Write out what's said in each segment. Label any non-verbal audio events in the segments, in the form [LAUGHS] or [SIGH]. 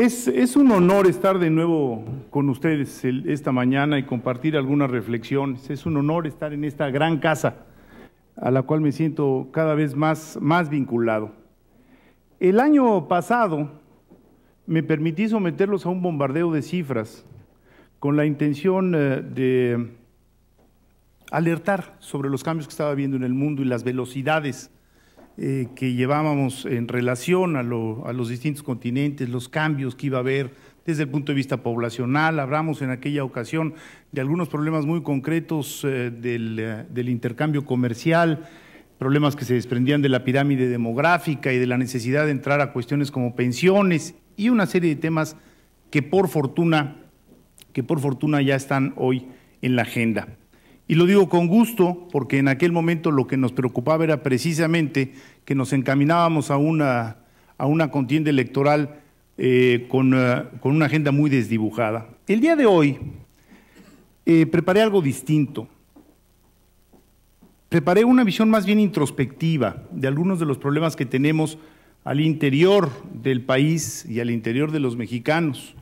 Es, un honor estar de nuevo con ustedes esta mañana y compartir algunas reflexiones. Es un honor estar en esta gran casa a la cual me siento cada vez más, más vinculado. El año pasado me permití someterlos a un bombardeo de cifras con la intención eh, de alertar sobre los cambios que estaba viendo en el mundo y las velocidades eh, que llevábamos en relación a, los distintos continentes, los cambios que iba a haber desde el punto de vista poblacional. Hablamos en aquella ocasión de algunos problemas muy concretos eh, del, eh, del intercambio comercial, problemas que se desprendían de la pirámide demográfica y de la necesidad de entrar a cuestiones como pensiones y una serie de temas que por fortuna, que por fortuna ya están hoy en la agenda. Y lo digo con gusto porque en aquel momento lo que nos preocupaba era precisamente que nos encaminábamos a una, a una contienda electoral eh, eh, con, una agenda muy desdibujada. El día de hoy eh, preparé algo distinto. Preparé una visión más bien introspectiva de algunos de los problemas que tenemos al interior del país y al interior de los mexicanos.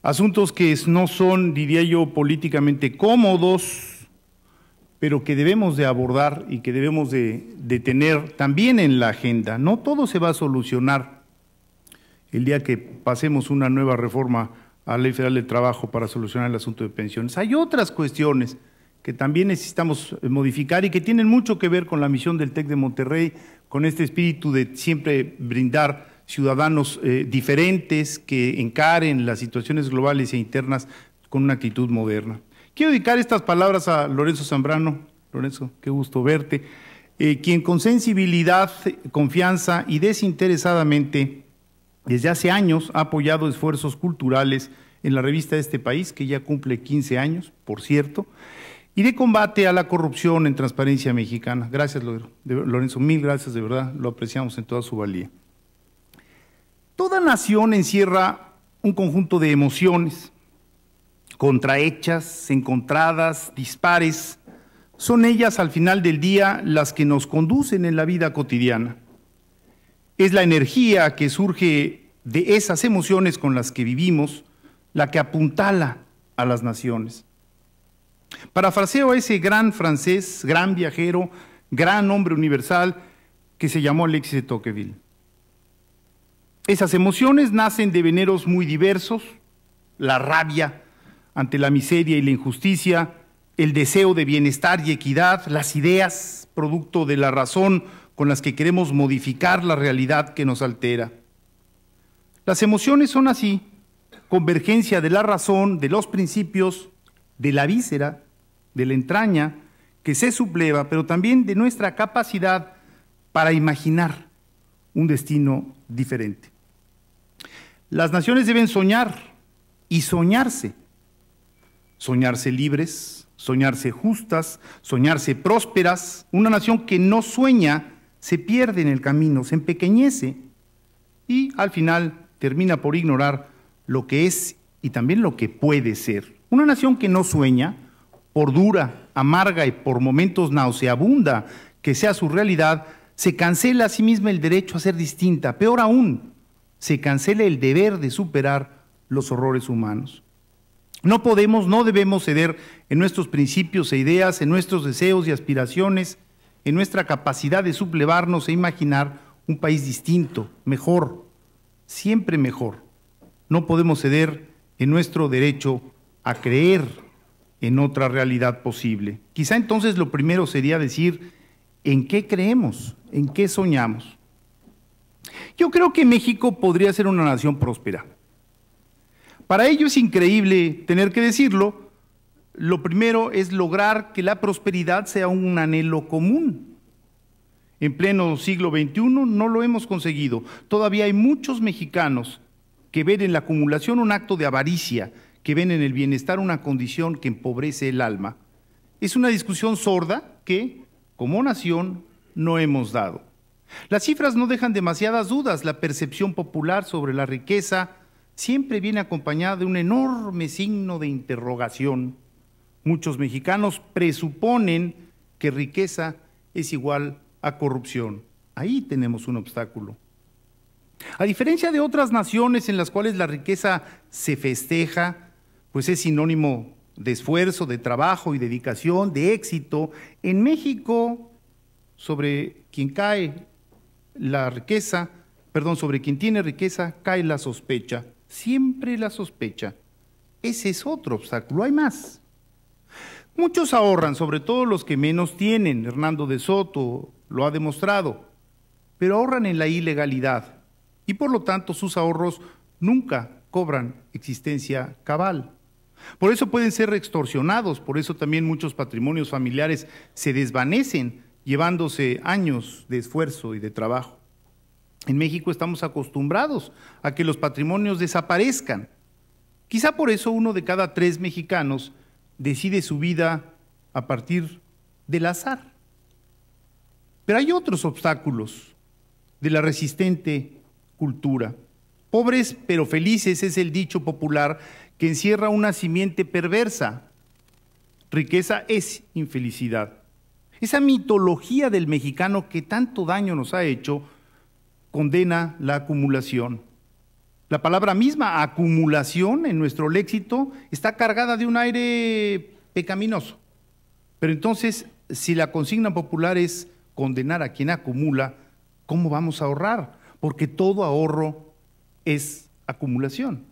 Asuntos que no son, diría yo, políticamente cómodos, pero que debemos de abordar y que debemos de, tener también en la agenda. No todo se va a solucionar el día que pasemos una nueva reforma a la Ley Federal de Trabajo para solucionar el asunto de pensiones. Hay otras cuestiones que también necesitamos eh, modificar y que tienen mucho que ver con la misión del TEC de Monterrey, con este espíritu de siempre brindar ciudadanos eh, diferentes que encaren las situaciones globales e internas con una actitud moderna. Quiero dedicar estas palabras a Lorenzo Zambrano. Lorenzo, qué gusto verte. Eh, quien con sensibilidad, confianza y desinteresadamente desde hace años ha apoyado esfuerzos culturales en la revista de este país, que ya cumple 15 años, por cierto, y de combate a la corrupción en Transparencia Mexicana. Gracias, Lorenzo. Mil gracias, de verdad. Lo apreciamos en toda su valía. Toda nación encierra un conjunto de emociones, contrahechas, encontradas, dispares, son ellas al final del día las que nos conducen en la vida cotidiana. Es la energía que surge de esas emociones con las que vivimos la que apuntala a las naciones. Parafraseo a ese gran francés, gran viajero, gran hombre universal que se llamó Alexis de Tocqueville. Esas emociones nacen de veneros muy diversos, la rabia, ante la miseria y la injusticia, el deseo de bienestar y equidad, las ideas producto de la razón con las que queremos modificar la realidad que nos altera. Las emociones son así, convergencia de la razón, de los principios, de la víscera, de la entraña, que se subleva, pero también de nuestra capacidad para imaginar un destino diferente. Las naciones deben soñar y soñarse soñarse libres, soñarse justas, soñarse prósperas. Una nación que no sueña se pierde en el camino, se empequeñece y al final termina por ignorar lo que es y también lo que puede ser. Una nación que no sueña, por dura, amarga y por momentos nauseabunda que sea su realidad, se cancela a sí misma el derecho a ser distinta. Peor aún, se cancela el deber de superar los horrores humanos. No podemos, no debemos ceder en nuestros principios e ideas, en nuestros deseos y aspiraciones, en nuestra capacidad de sublevarnos e imaginar un país distinto, mejor, siempre mejor. No podemos ceder en nuestro derecho a creer en otra realidad posible. Quizá entonces lo primero sería decir en qué creemos, en qué soñamos. Yo creo que México podría ser una nación próspera. Para ello es increíble tener que decirlo, lo primero es lograr que la prosperidad sea un anhelo común. En pleno siglo XXI no lo hemos conseguido. Todavía hay muchos mexicanos que ven en la acumulación un acto de avaricia, que ven en el bienestar una condición que empobrece el alma. Es una discusión sorda que, como nación, no hemos dado. Las cifras no dejan demasiadas dudas. La percepción popular sobre la riqueza, siempre viene acompañada de un enorme signo de interrogación. Muchos mexicanos presuponen que riqueza es igual a corrupción. Ahí tenemos un obstáculo. A diferencia de otras naciones en las cuales la riqueza se festeja, pues es sinónimo de esfuerzo, de trabajo y dedicación, de éxito, en México sobre quien cae la riqueza, perdón, sobre quien tiene riqueza cae la sospecha siempre la sospecha. Ese es otro obstáculo, hay más. Muchos ahorran, sobre todo los que menos tienen, Hernando de Soto lo ha demostrado, pero ahorran en la ilegalidad y por lo tanto sus ahorros nunca cobran existencia cabal. Por eso pueden ser extorsionados, por eso también muchos patrimonios familiares se desvanecen llevándose años de esfuerzo y de trabajo. En México estamos acostumbrados a que los patrimonios desaparezcan. Quizá por eso uno de cada tres mexicanos decide su vida a partir del azar. Pero hay otros obstáculos de la resistente cultura. Pobres pero felices es el dicho popular que encierra una simiente perversa. Riqueza es infelicidad. Esa mitología del mexicano que tanto daño nos ha hecho condena la acumulación. La palabra misma, acumulación, en nuestro léxito, está cargada de un aire pecaminoso. Pero entonces, si la consigna popular es condenar a quien acumula, ¿cómo vamos a ahorrar? Porque todo ahorro es acumulación.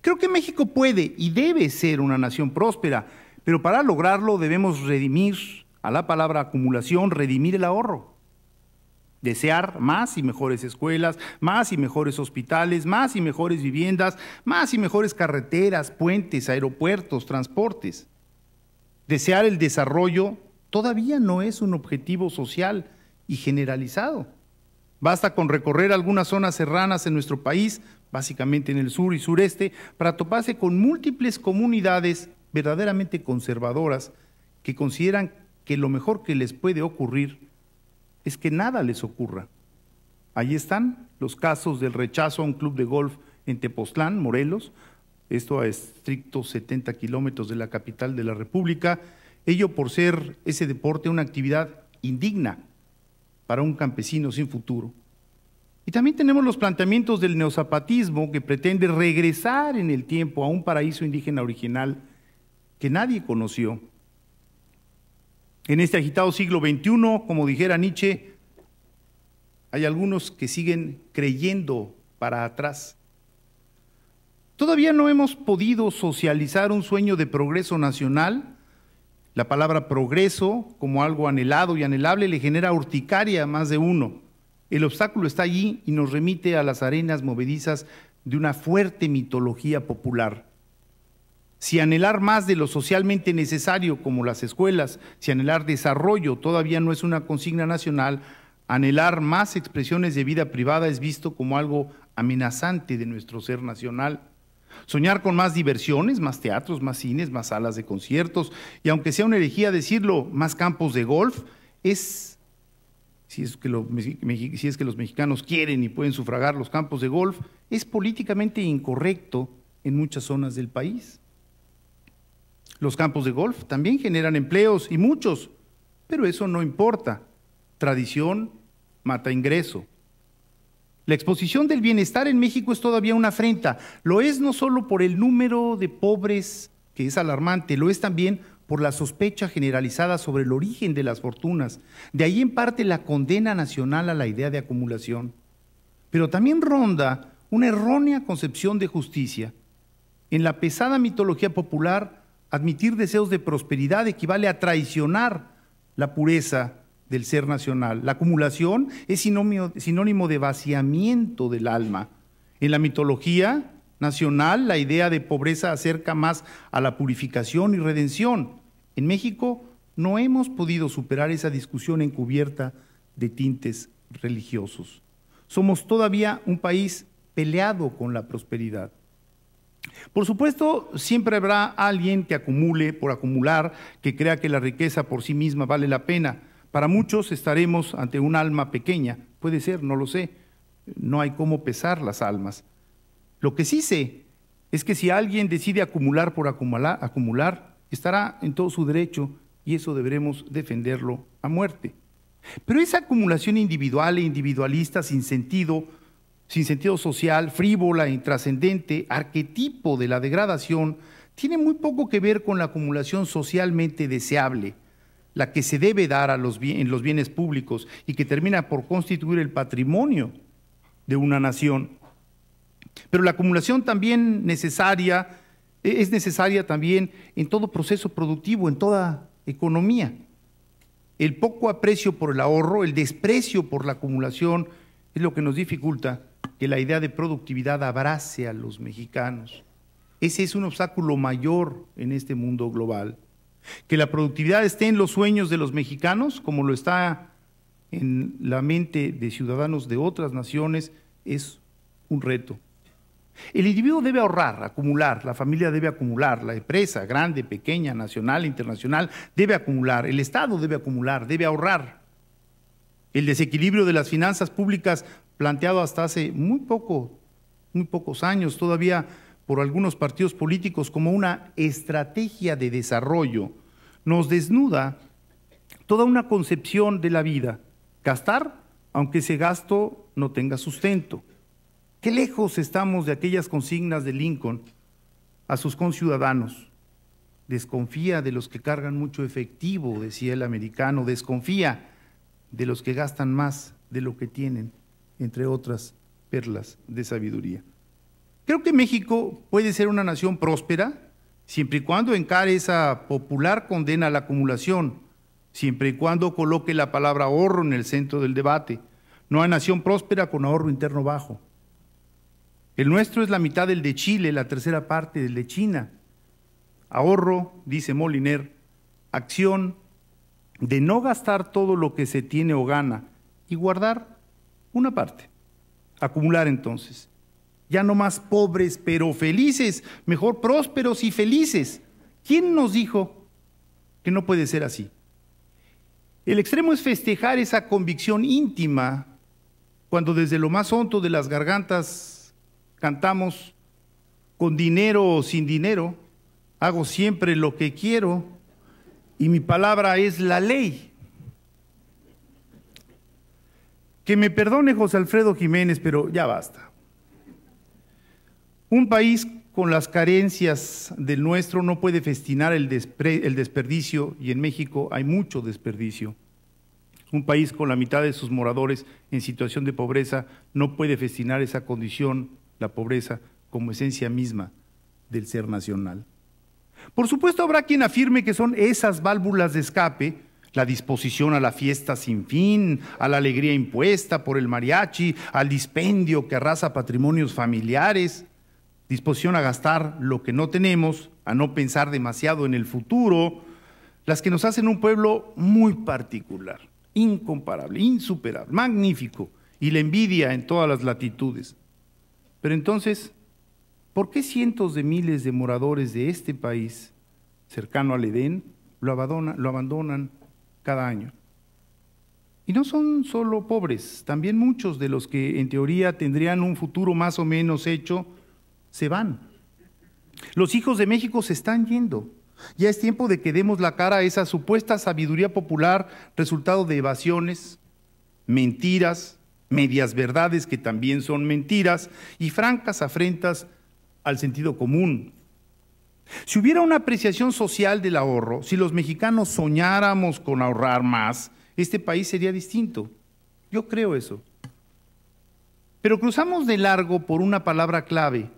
Creo que México puede y debe ser una nación próspera, pero para lograrlo debemos redimir a la palabra acumulación, redimir el ahorro desear más y mejores escuelas, más y mejores hospitales, más y mejores viviendas, más y mejores carreteras, puentes, aeropuertos, transportes. Desear el desarrollo todavía no es un objetivo social y generalizado. Basta con recorrer algunas zonas serranas en nuestro país, básicamente en el sur y sureste, para toparse con múltiples comunidades verdaderamente conservadoras que consideran que lo mejor que les puede ocurrir es que nada les ocurra. Ahí están los casos del rechazo a un club de golf en Tepoztlán, Morelos, esto a estrictos 70 kilómetros de la capital de la República, ello por ser ese deporte una actividad indigna para un campesino sin futuro. Y también tenemos los planteamientos del neozapatismo que pretende regresar en el tiempo a un paraíso indígena original que nadie conoció en este agitado siglo XXI, como dijera Nietzsche, hay algunos que siguen creyendo para atrás. Todavía no hemos podido socializar un sueño de progreso nacional. La palabra progreso, como algo anhelado y anhelable, le genera urticaria a más de uno. El obstáculo está allí y nos remite a las arenas movedizas de una fuerte mitología popular. Si anhelar más de lo socialmente necesario, como las escuelas, si anhelar desarrollo todavía no es una consigna nacional, anhelar más expresiones de vida privada es visto como algo amenazante de nuestro ser nacional. Soñar con más diversiones, más teatros, más cines, más salas de conciertos, y aunque sea una herejía decirlo, más campos de golf, es, que, si es que los mexicanos quieren y pueden sufragar los campos de golf, es políticamente incorrecto en muchas zonas del país. Los campos de golf también generan empleos y muchos, pero eso no importa. Tradición mata ingreso. La exposición del bienestar en México es todavía una afrenta. Lo es no solo por el número de pobres, que es alarmante, lo es también por la sospecha generalizada sobre el origen de las fortunas. De ahí en parte la condena nacional a la idea de acumulación. Pero también ronda una errónea concepción de justicia. En la pesada mitología popular, Admitir deseos de prosperidad equivale a traicionar la pureza del ser nacional. La acumulación es sinónimo, de vaciamiento del alma. En la mitología nacional, la idea de pobreza acerca más a la purificación y redención. En México no hemos podido superar esa discusión encubierta de tintes religiosos. Somos todavía un país peleado con la prosperidad. Por supuesto, siempre habrá alguien que acumule por acumular, que crea que la riqueza por sí misma vale la pena. Para muchos estaremos ante un alma pequeña. Puede ser, no lo sé. No hay cómo pesar las almas. Lo que sí sé es que si alguien decide acumular por acumular, estará en todo su derecho y eso deberemos defenderlo a muerte. Pero esa acumulación individual e individualista sin sentido sin sentido social, frívola, intrascendente, arquetipo de la degradación, tiene muy poco que ver con la acumulación socialmente deseable, la que se debe dar a los en los bienes públicos y que termina por constituir el patrimonio de una nación. Pero la acumulación también necesaria e, es necesaria también en todo proceso productivo, en toda economía. El poco aprecio por el ahorro, el desprecio por la acumulación es lo que nos dificulta que la idea de productividad abrace a los mexicanos. Ese es un obstáculo mayor en este mundo global. Que la productividad esté en los sueños de los mexicanos, como lo está en la mente de ciudadanos de otras naciones, es un reto. El individuo debe ahorrar, acumular, la familia debe acumular, la empresa, grande, pequeña, nacional, internacional, debe acumular, el Estado debe acumular, debe ahorrar. El desequilibrio de las finanzas públicas planteado hasta hace muy poco, muy pocos años todavía por algunos partidos políticos como una estrategia de desarrollo, nos desnuda toda una concepción de la vida. Gastar, aunque ese gasto no tenga sustento. Qué lejos estamos de aquellas consignas de Lincoln a sus conciudadanos. Desconfía de los que cargan mucho efectivo, decía el americano, desconfía de los que gastan más de lo que tienen entre otras perlas de sabiduría. Creo que México puede ser una nación próspera siempre y cuando encare esa popular condena a la acumulación, siempre y cuando coloque la palabra ahorro en el centro del debate. No hay nación próspera con ahorro interno bajo. El nuestro es la mitad del de Chile, la tercera parte del de China. Ahorro, dice Moliner, acción de no gastar todo lo que se tiene o gana y guardar una parte. Acumular entonces. Ya no más pobres pero felices, mejor prósperos y felices. ¿Quién nos dijo que no puede ser así? El extremo es festejar esa convicción íntima cuando desde lo más honto de las gargantas cantamos, con dinero o sin dinero, hago siempre lo que quiero y mi palabra es la ley. Que me perdone José Alfredo Jiménez, pero ya basta. Un país con las carencias del nuestro no puede festinar el, desperdicio, y en México hay mucho desperdicio. Un país con la mitad de sus moradores en situación de pobreza no puede festinar esa condición, la pobreza, como esencia misma del ser nacional. Por supuesto habrá quien afirme que son esas válvulas de escape la disposición a la fiesta sin fin, a la alegría impuesta por el mariachi, al dispendio que arrasa patrimonios familiares, disposición a gastar lo que no tenemos, a no pensar demasiado en el futuro, las que nos hacen un pueblo muy particular, incomparable, insuperable, magnífico, y la envidia en todas las latitudes. Pero entonces, ¿por qué cientos de miles de moradores de este país, cercano al Edén, lo abandonan? cada año. Y no son solo pobres, también muchos de los que en teoría tendrían un futuro más o menos hecho, se van. Los hijos de México se están yendo. Ya es tiempo de que demos la cara a esa supuesta sabiduría popular, resultado de evasiones, mentiras, medias verdades que también son mentiras y francas afrentas al sentido común, si hubiera una apreciación social del ahorro, si los mexicanos soñáramos con ahorrar más, este país sería distinto. Yo creo eso. Pero cruzamos de largo por una palabra clave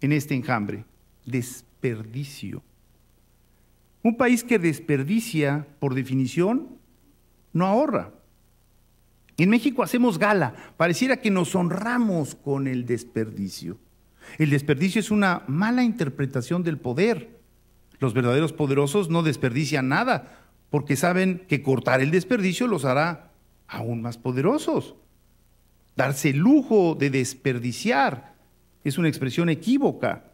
en este enjambre, desperdicio. Un país que desperdicia, por definición, no ahorra. En México hacemos gala, pareciera que nos honramos con el desperdicio. El desperdicio es una mala interpretación del poder. Los verdaderos poderosos no desperdician nada, porque saben que cortar el desperdicio los hará aún más poderosos. Darse el lujo de desperdiciar es una expresión equívoca.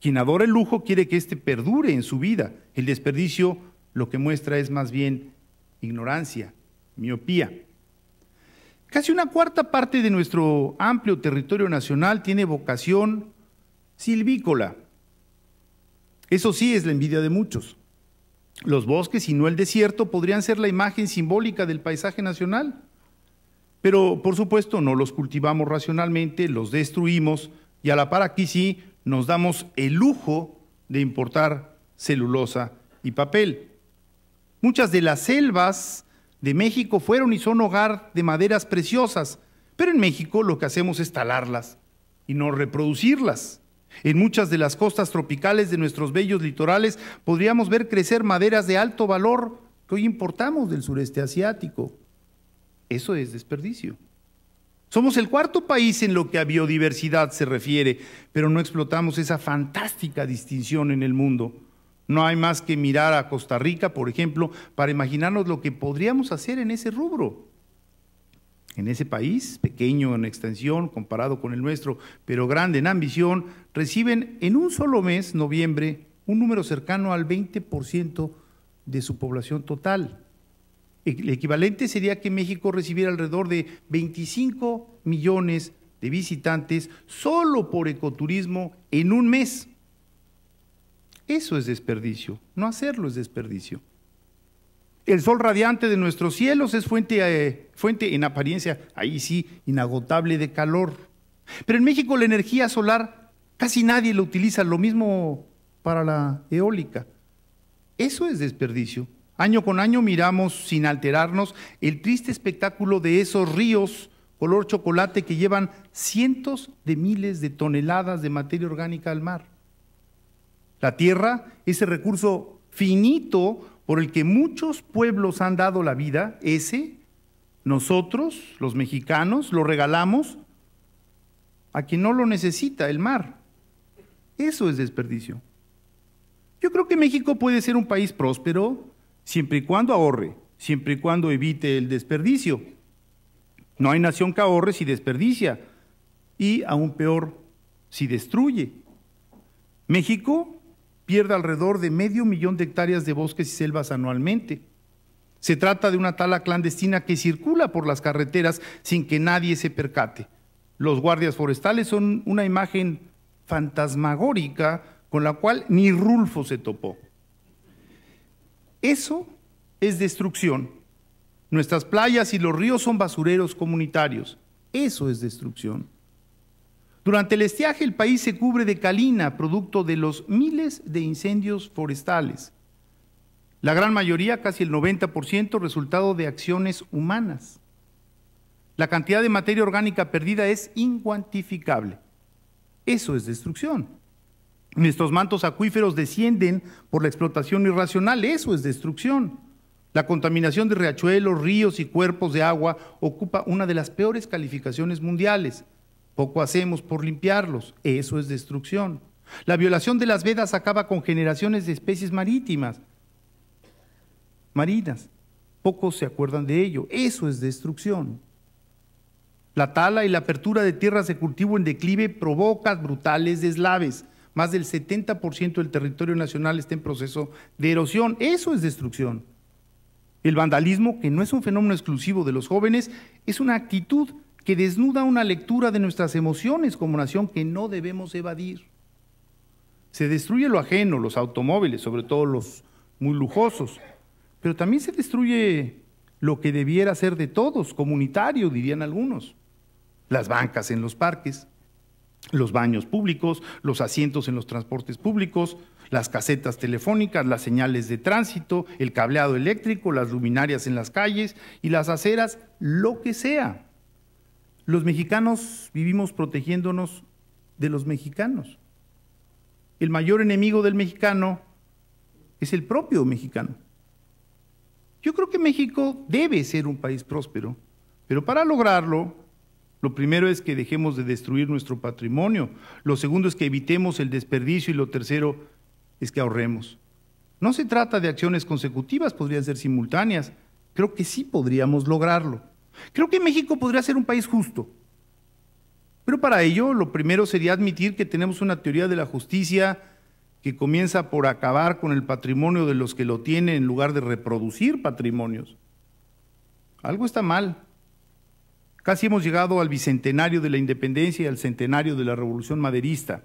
Quien adora el lujo quiere que éste perdure en su vida. El desperdicio lo que muestra es más bien ignorancia, miopía. Casi una cuarta parte de nuestro amplio territorio nacional tiene vocación silvícola. Eso sí es la envidia de muchos. Los bosques y no el desierto podrían ser la imagen simbólica del paisaje nacional. Pero por supuesto no los cultivamos racionalmente, los destruimos y a la par aquí sí nos damos el lujo de importar celulosa y papel. Muchas de las selvas de México fueron y son hogar de maderas preciosas, pero en México lo que hacemos es talarlas y no reproducirlas. En muchas de las costas tropicales de nuestros bellos litorales podríamos ver crecer maderas de alto valor que hoy importamos del sureste asiático. Eso es desperdicio. Somos el cuarto país en lo que a biodiversidad se refiere, pero no explotamos esa fantástica distinción en el mundo. No hay más que mirar a Costa Rica, por ejemplo, para imaginarnos lo que podríamos hacer en ese rubro. En ese país, pequeño en extensión comparado con el nuestro, pero grande en ambición, reciben en un solo mes, noviembre, un número cercano al 20% de su población total. El equivalente sería que México recibiera alrededor de 25 millones de visitantes solo por ecoturismo en un mes. Eso es desperdicio, no hacerlo es desperdicio. El sol radiante de nuestros cielos es fuente, eh, fuente en apariencia, ahí sí, inagotable de calor. Pero en México la energía solar casi nadie la utiliza, lo mismo para la eólica. Eso es desperdicio. Año con año miramos, sin alterarnos, el triste espectáculo de esos ríos color chocolate que llevan cientos de miles de toneladas de materia orgánica al mar. La tierra, ese recurso finito por el que muchos pueblos han dado la vida, ese, nosotros, los mexicanos, lo regalamos a quien no lo necesita, el mar. Eso es desperdicio. Yo creo que México puede ser un país próspero siempre y cuando ahorre, siempre y cuando evite el desperdicio. No hay nación que ahorre si desperdicia y aún peor, si destruye. México pierde alrededor de medio millón de hectáreas de bosques y selvas anualmente. Se trata de una tala clandestina que circula por las carreteras sin que nadie se percate. Los guardias forestales son una imagen fantasmagórica con la cual ni Rulfo se topó. Eso es destrucción. Nuestras playas y los ríos son basureros comunitarios. Eso es destrucción. Durante el estiaje el país se cubre de calina, producto de los miles de incendios forestales. La gran mayoría, casi el 90%, resultado de acciones humanas. La cantidad de materia orgánica perdida es incuantificable. Eso es destrucción. Nuestros mantos acuíferos descienden por la explotación irracional. Eso es destrucción. La contaminación de riachuelos, ríos y cuerpos de agua ocupa una de las peores calificaciones mundiales. Poco hacemos por limpiarlos. Eso es destrucción. La violación de las vedas acaba con generaciones de especies marítimas, marinas. Pocos se acuerdan de ello. Eso es destrucción. La tala y la apertura de tierras de cultivo en declive provoca brutales deslaves. Más del 70% del territorio nacional está en proceso de erosión. Eso es destrucción. El vandalismo, que no es un fenómeno exclusivo de los jóvenes, es una actitud que desnuda una lectura de nuestras emociones como nación que no debemos evadir. Se destruye lo ajeno, los automóviles, sobre todo los muy lujosos, pero también se destruye lo que debiera ser de todos, comunitario, dirían algunos. Las bancas en los parques, los baños públicos, los asientos en los transportes públicos, las casetas telefónicas, las señales de tránsito, el cableado eléctrico, las luminarias en las calles y las aceras, lo que sea. Los mexicanos vivimos protegiéndonos de los mexicanos. El mayor enemigo del mexicano es el propio mexicano. Yo creo que México debe ser un país próspero, pero para lograrlo, lo primero es que dejemos de destruir nuestro patrimonio, lo segundo es que evitemos el desperdicio y lo tercero es que ahorremos. No se trata de acciones consecutivas, podrían ser simultáneas. Creo que sí podríamos lograrlo. Creo que México podría ser un país justo, pero para ello lo primero sería admitir que tenemos una teoría de la justicia que comienza por acabar con el patrimonio de los que lo tienen en lugar de reproducir patrimonios. Algo está mal. Casi hemos llegado al bicentenario de la independencia y al centenario de la revolución maderista.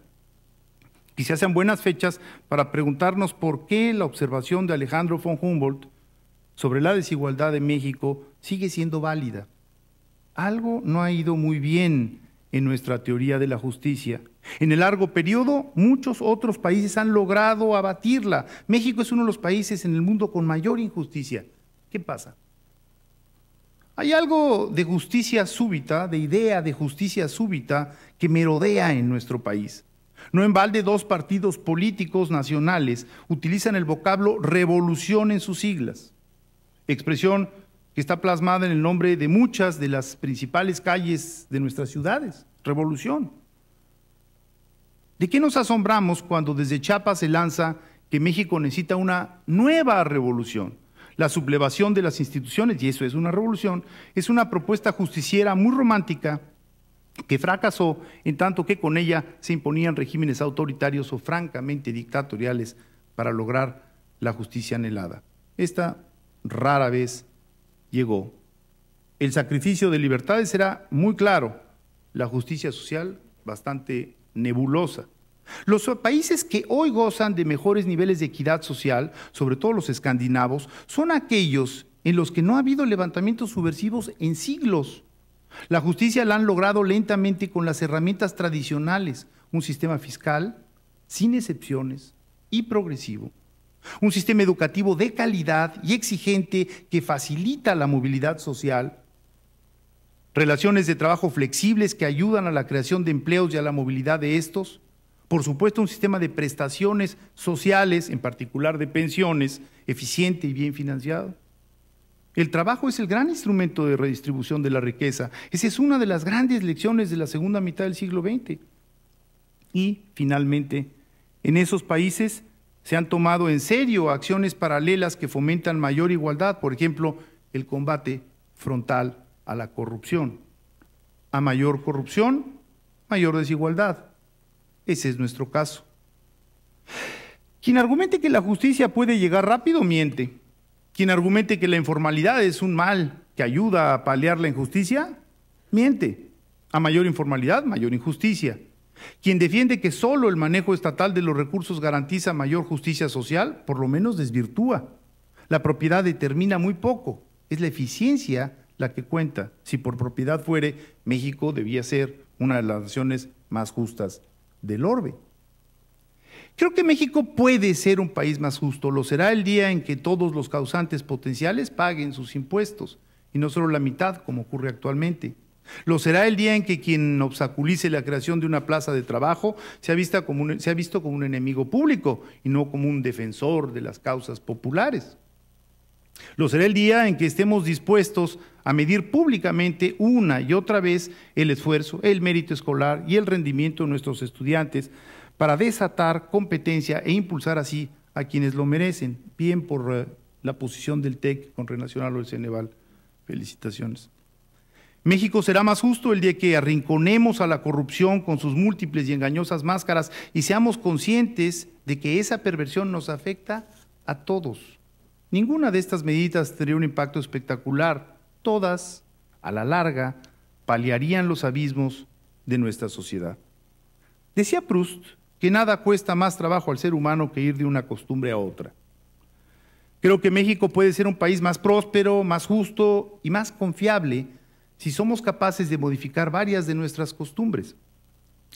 Quizás sean buenas fechas para preguntarnos por qué la observación de Alejandro von Humboldt sobre la desigualdad de México sigue siendo válida. Algo no ha ido muy bien en nuestra teoría de la justicia. En el largo periodo, muchos otros países han logrado abatirla. México es uno de los países en el mundo con mayor injusticia. ¿Qué pasa? Hay algo de justicia súbita, de idea de justicia súbita, que merodea en nuestro país. No en balde dos partidos políticos nacionales utilizan el vocablo revolución en sus siglas, expresión que está plasmada en el nombre de muchas de las principales calles de nuestras ciudades, revolución. ¿De qué nos asombramos cuando desde Chiapas se lanza que México necesita una nueva revolución? La sublevación de las instituciones, y eso es una revolución, es una propuesta justiciera muy romántica que fracasó en tanto que con ella se imponían regímenes autoritarios o francamente dictatoriales para lograr la justicia anhelada. Esta rara vez llegó. El sacrificio de libertades será muy claro, la justicia social bastante nebulosa. Los países que hoy gozan de mejores niveles de equidad social, sobre todo los escandinavos, son aquellos en los que no ha habido levantamientos subversivos en siglos. La justicia la han logrado lentamente con las herramientas tradicionales, un sistema fiscal sin excepciones y progresivo, un sistema educativo de calidad y exigente que facilita la movilidad social. Relaciones de trabajo flexibles que ayudan a la creación de empleos y a la movilidad de estos. Por supuesto, un sistema de prestaciones sociales, en particular de pensiones, eficiente y bien financiado. El trabajo es el gran instrumento de redistribución de la riqueza. Esa es una de las grandes lecciones de la segunda mitad del siglo XX. Y finalmente, en esos países se han tomado en serio acciones paralelas que fomentan mayor igualdad, por ejemplo, el combate frontal a la corrupción. A mayor corrupción, mayor desigualdad. Ese es nuestro caso. Quien argumente que la justicia puede llegar rápido, miente. Quien argumente que la informalidad es un mal que ayuda a paliar la injusticia, miente. A mayor informalidad, mayor injusticia. Quien defiende que solo el manejo estatal de los recursos garantiza mayor justicia social, por lo menos desvirtúa. La propiedad determina muy poco, es la eficiencia la que cuenta. Si por propiedad fuere, México debía ser una de las naciones más justas del orbe. Creo que México puede ser un país más justo, lo será el día en que todos los causantes potenciales paguen sus impuestos, y no solo la mitad, como ocurre actualmente. Lo será el día en que quien obstaculice la creación de una plaza de trabajo sea, ha visto como un enemigo público y no como un defensor de las causas populares. Lo será el día en que estemos dispuestos a medir públicamente una y otra vez el esfuerzo, el mérito escolar y el rendimiento de nuestros estudiantes para desatar competencia e impulsar así a quienes lo merecen, bien por eh, la posición del TEC con Renacional o el Ceneval. Felicitaciones. México será más justo el día que arrinconemos a la corrupción con sus múltiples y engañosas máscaras y seamos conscientes de que esa perversión nos afecta a todos. Ninguna de estas medidas tendría un impacto espectacular. Todas, a la larga, paliarían los abismos de nuestra sociedad. Decía Proust que nada cuesta más trabajo al ser humano que ir de una costumbre a otra. Creo que México puede ser un país más próspero, más justo y más confiable si somos capaces de modificar varias de nuestras costumbres.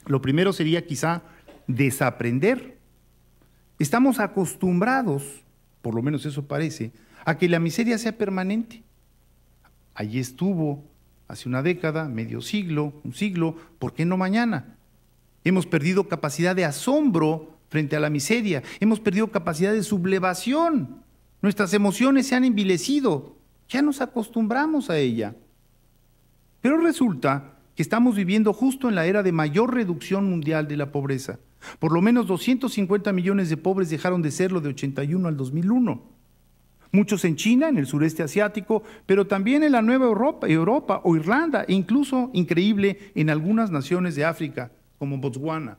Lo primero sería quizá desaprender. Estamos acostumbrados, por lo menos eso parece, a que la miseria sea permanente. Allí estuvo hace una década, medio siglo, un siglo, ¿por qué no mañana? Hemos perdido capacidad de asombro frente a la miseria, hemos perdido capacidad de sublevación, nuestras emociones se han envilecido, ya nos acostumbramos a ella. Pero resulta que estamos viviendo justo en la era de mayor reducción mundial de la pobreza. Por lo menos 250 millones de pobres dejaron de serlo de 81 al 2001. Muchos en China, en el sureste asiático, pero también en la Nueva Europa, Europa o Irlanda, e incluso, increíble, en algunas naciones de África, como Botswana.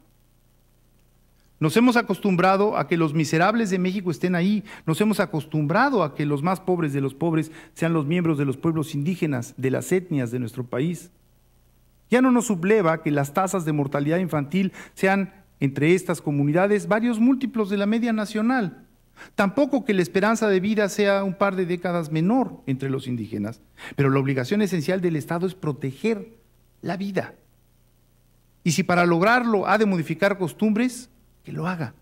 Nos hemos acostumbrado a que los miserables de México estén ahí, nos hemos acostumbrado a que los más pobres de los pobres sean los miembros de los pueblos indígenas, de las etnias de nuestro país. Ya no nos subleva que las tasas de mortalidad infantil sean entre estas comunidades varios múltiplos de la media nacional. Tampoco que la esperanza de vida sea un par de décadas menor entre los indígenas, pero la obligación esencial del Estado es proteger la vida. Y si para lograrlo ha de modificar costumbres, que lo haga.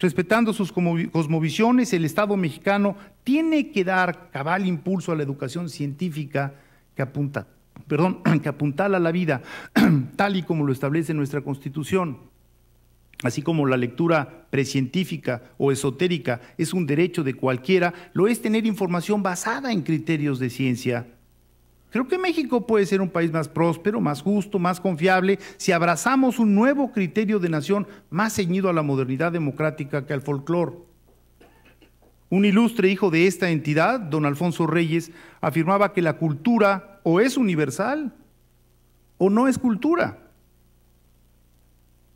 Respetando sus cosmovisiones, el Estado mexicano tiene que dar cabal impulso a la educación científica que apunta, perdón, [CLEARS THROAT] que apuntala a la vida, [CLEARS THROAT] tal y como lo establece nuestra Constitución. Así como la lectura precientífica o esotérica es un derecho de cualquiera, lo es tener información basada en criterios de ciencia Creo que México puede ser un país más próspero, más justo, más confiable, si abrazamos un nuevo criterio de nación más ceñido a la modernidad democrática que al folclore. Un ilustre hijo de esta entidad, don Alfonso Reyes, afirmaba que la cultura o es universal o no es cultura.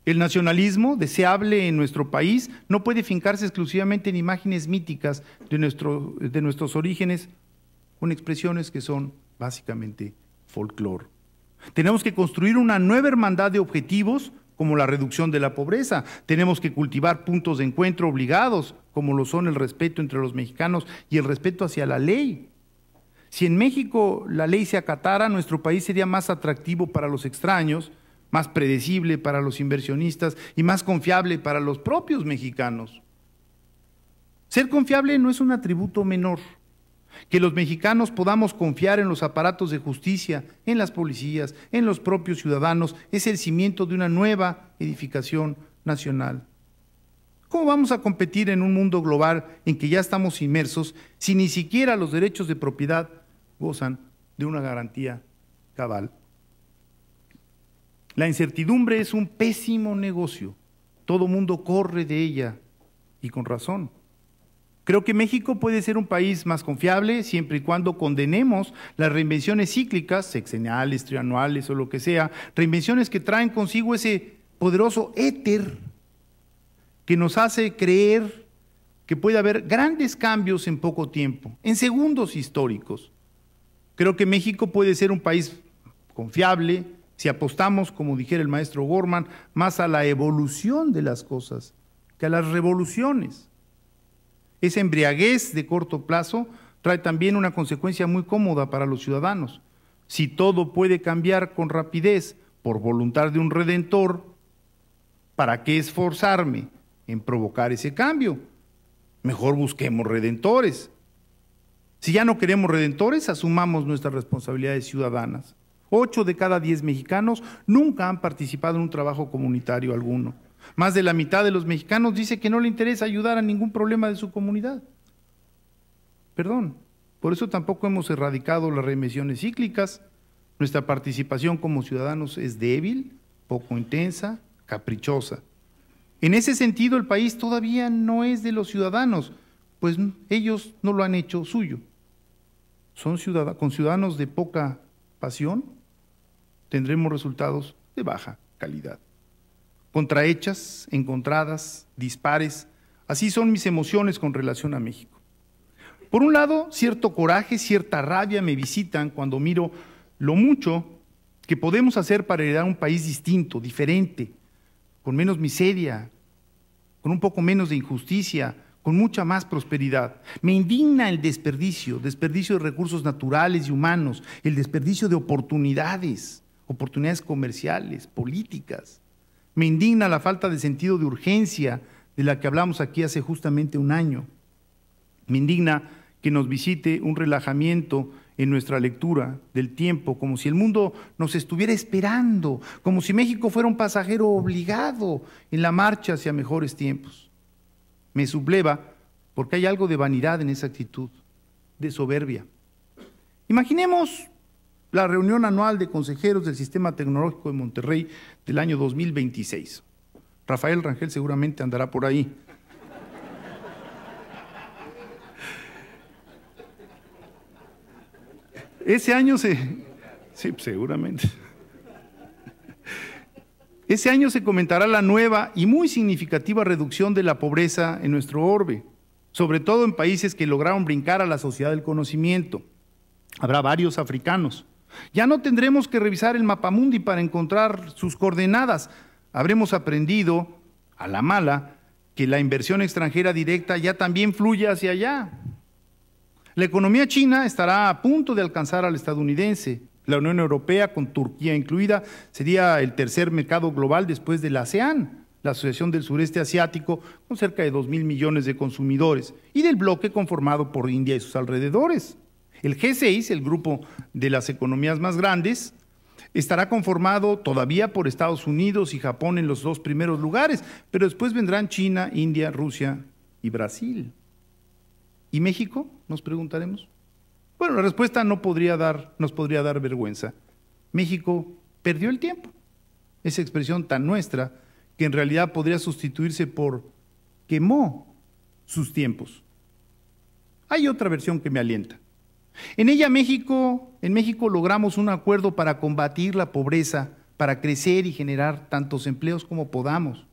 El nacionalismo deseable en nuestro país no puede fincarse exclusivamente en imágenes míticas de, nuestro, de nuestros orígenes con expresiones que son básicamente folclore. Tenemos que construir una nueva hermandad de objetivos como la reducción de la pobreza. Tenemos que cultivar puntos de encuentro obligados, como lo son el respeto entre los mexicanos y el respeto hacia la ley. Si en México la ley se acatara, nuestro país sería más atractivo para los extraños, más predecible para los inversionistas y más confiable para los propios mexicanos. Ser confiable no es un atributo menor que los mexicanos podamos confiar en los aparatos de justicia, en las policías, en los propios ciudadanos, es el cimiento de una nueva edificación nacional. ¿Cómo vamos a competir en un mundo global en que ya estamos inmersos si ni siquiera los derechos de propiedad gozan de una garantía cabal? La incertidumbre es un pésimo negocio. Todo mundo corre de ella y con razón. Creo que México puede ser un país más confiable siempre y cuando condenemos las reinvenciones cíclicas, sexenales, trianuales o lo que sea, reinvenciones que traen consigo ese poderoso éter que nos hace creer que puede haber grandes cambios en poco tiempo, en segundos históricos. Creo que México puede ser un país confiable si apostamos, como dijera el maestro Gorman, más a la evolución de las cosas que a las revoluciones. Esa embriaguez de corto plazo trae también una consecuencia muy cómoda para los ciudadanos. Si todo puede cambiar con rapidez por voluntad de un redentor, ¿para qué esforzarme en provocar ese cambio? Mejor busquemos redentores. Si ya no queremos redentores, asumamos nuestras responsabilidades ciudadanas. Ocho de cada diez mexicanos nunca han participado en un trabajo comunitario alguno. Más de la mitad de los mexicanos dice que no le interesa ayudar a ningún problema de su comunidad. Perdón, por eso tampoco hemos erradicado las remisiones cíclicas. Nuestra participación como ciudadanos es débil, poco intensa, caprichosa. En ese sentido, el país todavía no es de los ciudadanos, pues ellos no lo han hecho suyo. Son con ciudadanos de poca pasión, tendremos resultados de baja calidad contrahechas, encontradas, dispares. Así son mis emociones con relación a México. Por un lado, cierto coraje, cierta rabia me visitan cuando miro lo mucho que podemos hacer para heredar un país distinto, diferente, con menos miseria, con un poco menos de injusticia, con mucha más prosperidad. Me indigna el desperdicio, desperdicio de recursos naturales y humanos, el desperdicio de oportunidades, oportunidades comerciales, políticas. Me indigna la falta de sentido de urgencia de la que hablamos aquí hace justamente un año. Me indigna que nos visite un relajamiento en nuestra lectura del tiempo, como si el mundo nos estuviera esperando, como si México fuera un pasajero obligado en la marcha hacia mejores tiempos. Me subleva porque hay algo de vanidad en esa actitud, de soberbia. Imaginemos la reunión anual de consejeros del Sistema Tecnológico de Monterrey del año 2026. Rafael Rangel seguramente andará por ahí. Ese año se... Sí, seguramente. Ese año se comentará la nueva y muy significativa reducción de la pobreza en nuestro orbe, sobre todo en países que lograron brincar a la sociedad del conocimiento. Habrá varios africanos, ya no tendremos que revisar el mapamundi para encontrar sus coordenadas. Habremos aprendido, a la mala, que la inversión extranjera directa ya también fluye hacia allá. La economía china estará a punto de alcanzar al estadounidense. La Unión Europea, con Turquía incluida, sería el tercer mercado global después de la ASEAN, la Asociación del Sureste Asiático, con cerca de 2 mil millones de consumidores, y del bloque conformado por India y sus alrededores. El G6, el grupo de las economías más grandes, estará conformado todavía por Estados Unidos y Japón en los dos primeros lugares, pero después vendrán China, India, Rusia y Brasil. ¿Y México? Nos preguntaremos. Bueno, la respuesta no podría dar, nos podría dar vergüenza. México perdió el tiempo. Esa expresión tan nuestra que en realidad podría sustituirse por quemó sus tiempos. Hay otra versión que me alienta. En ella México, en México logramos un acuerdo para combatir la pobreza, para crecer y generar tantos empleos como podamos.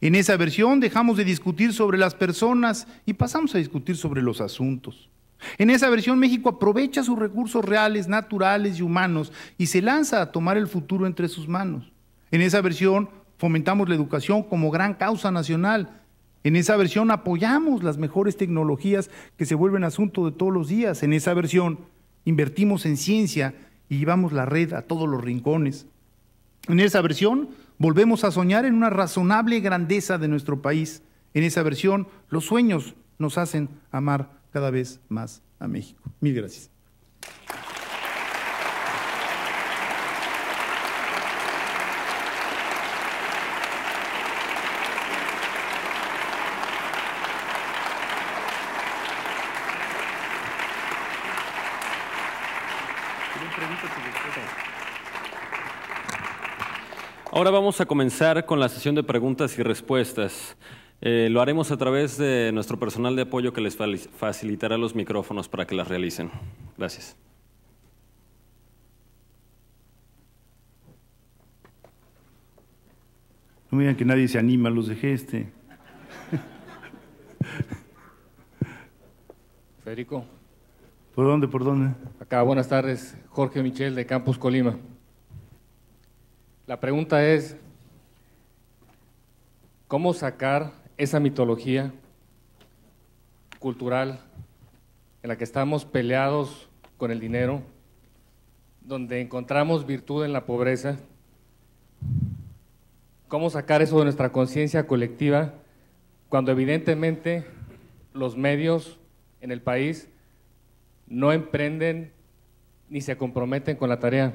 En esa versión dejamos de discutir sobre las personas y pasamos a discutir sobre los asuntos. En esa versión México aprovecha sus recursos reales, naturales y humanos y se lanza a tomar el futuro entre sus manos. En esa versión fomentamos la educación como gran causa nacional en esa versión apoyamos las mejores tecnologías que se vuelven asunto de todos los días. En esa versión invertimos en ciencia y llevamos la red a todos los rincones. En esa versión volvemos a soñar en una razonable grandeza de nuestro país. En esa versión los sueños nos hacen amar cada vez más a México. Mil gracias. Ahora vamos a comenzar con la sesión de preguntas y respuestas. Eh, lo haremos a través de nuestro personal de apoyo que les facilitará los micrófonos para que las realicen. Gracias. No miren que nadie se anima, los dejé este. Federico. ¿Por dónde, por dónde? Acá, buenas tardes. Jorge Michel de Campus Colima. La pregunta es, ¿cómo sacar esa mitología cultural en la que estamos peleados con el dinero, donde encontramos virtud en la pobreza? ¿Cómo sacar eso de nuestra conciencia colectiva cuando evidentemente los medios en el país no emprenden ni se comprometen con la tarea?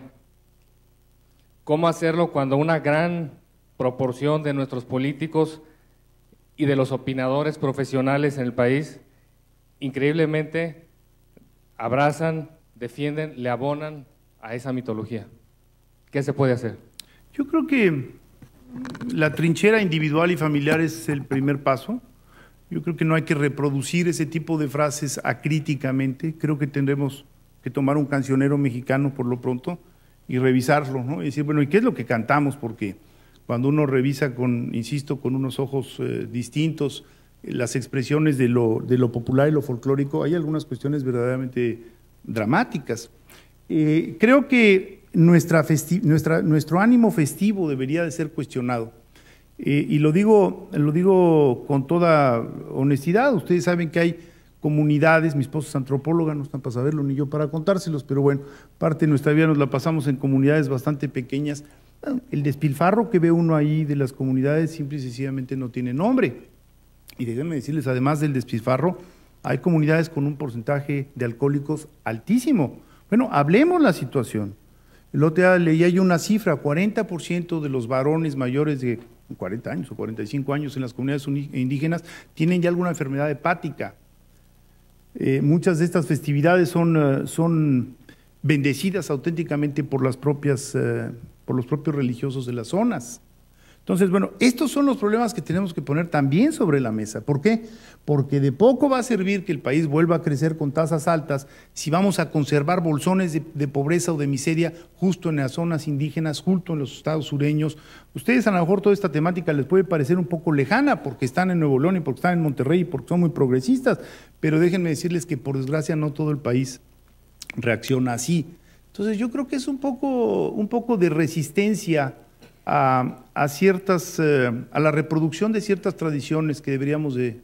¿Cómo hacerlo cuando una gran proporción de nuestros políticos y de los opinadores profesionales en el país increíblemente abrazan, defienden, le abonan a esa mitología? ¿Qué se puede hacer? Yo creo que la trinchera individual y familiar es el primer paso. Yo creo que no hay que reproducir ese tipo de frases acríticamente. Creo que tendremos que tomar un cancionero mexicano por lo pronto y revisarlo, ¿no? Y decir, bueno, ¿y qué es lo que cantamos? Porque cuando uno revisa con, insisto, con unos ojos eh, distintos eh, las expresiones de lo, de lo popular y lo folclórico, hay algunas cuestiones verdaderamente dramáticas. Eh, creo que nuestra nuestra, nuestro ánimo festivo debería de ser cuestionado. y lo digo, lo digo con toda honestidad, ustedes saben que hay comunidades, mi esposa es antropóloga, no están para saberlo ni yo para contárselos, pero bueno, parte de nuestra vida nos la pasamos en comunidades bastante pequeñas. El despilfarro que ve uno ahí de las comunidades simple y sencillamente no tiene nombre. Y déjenme decirles, además del despilfarro, hay comunidades con un porcentaje de alcohólicos altísimo. Bueno, hablemos la situación. El otro día leía una cifra, 40% de los varones mayores de 40 años o 45 años en las comunidades indígenas tienen ya alguna enfermedad hepática. Eh, muchas de estas festividades son, eh, son bendecidas auténticamente por, las propias, eh, por los propios religiosos de las zonas. Entonces, bueno, estos son los problemas que tenemos que poner también sobre la mesa. ¿Por qué? Porque de poco va a servir que el país vuelva a crecer con tasas altas si vamos a conservar bolsones de, pobreza o de miseria justo en las zonas indígenas, justo en los estados sureños. Ustedes a lo mejor toda esta temática les puede parecer un poco lejana porque están en Nuevo León y porque están en Monterrey y porque son muy progresistas, pero déjenme decirles que por desgracia no todo el país reacciona así. Entonces yo creo que es un poco, un poco de resistencia a, a ciertas, eh, a la reproducción de ciertas tradiciones que deberíamos de,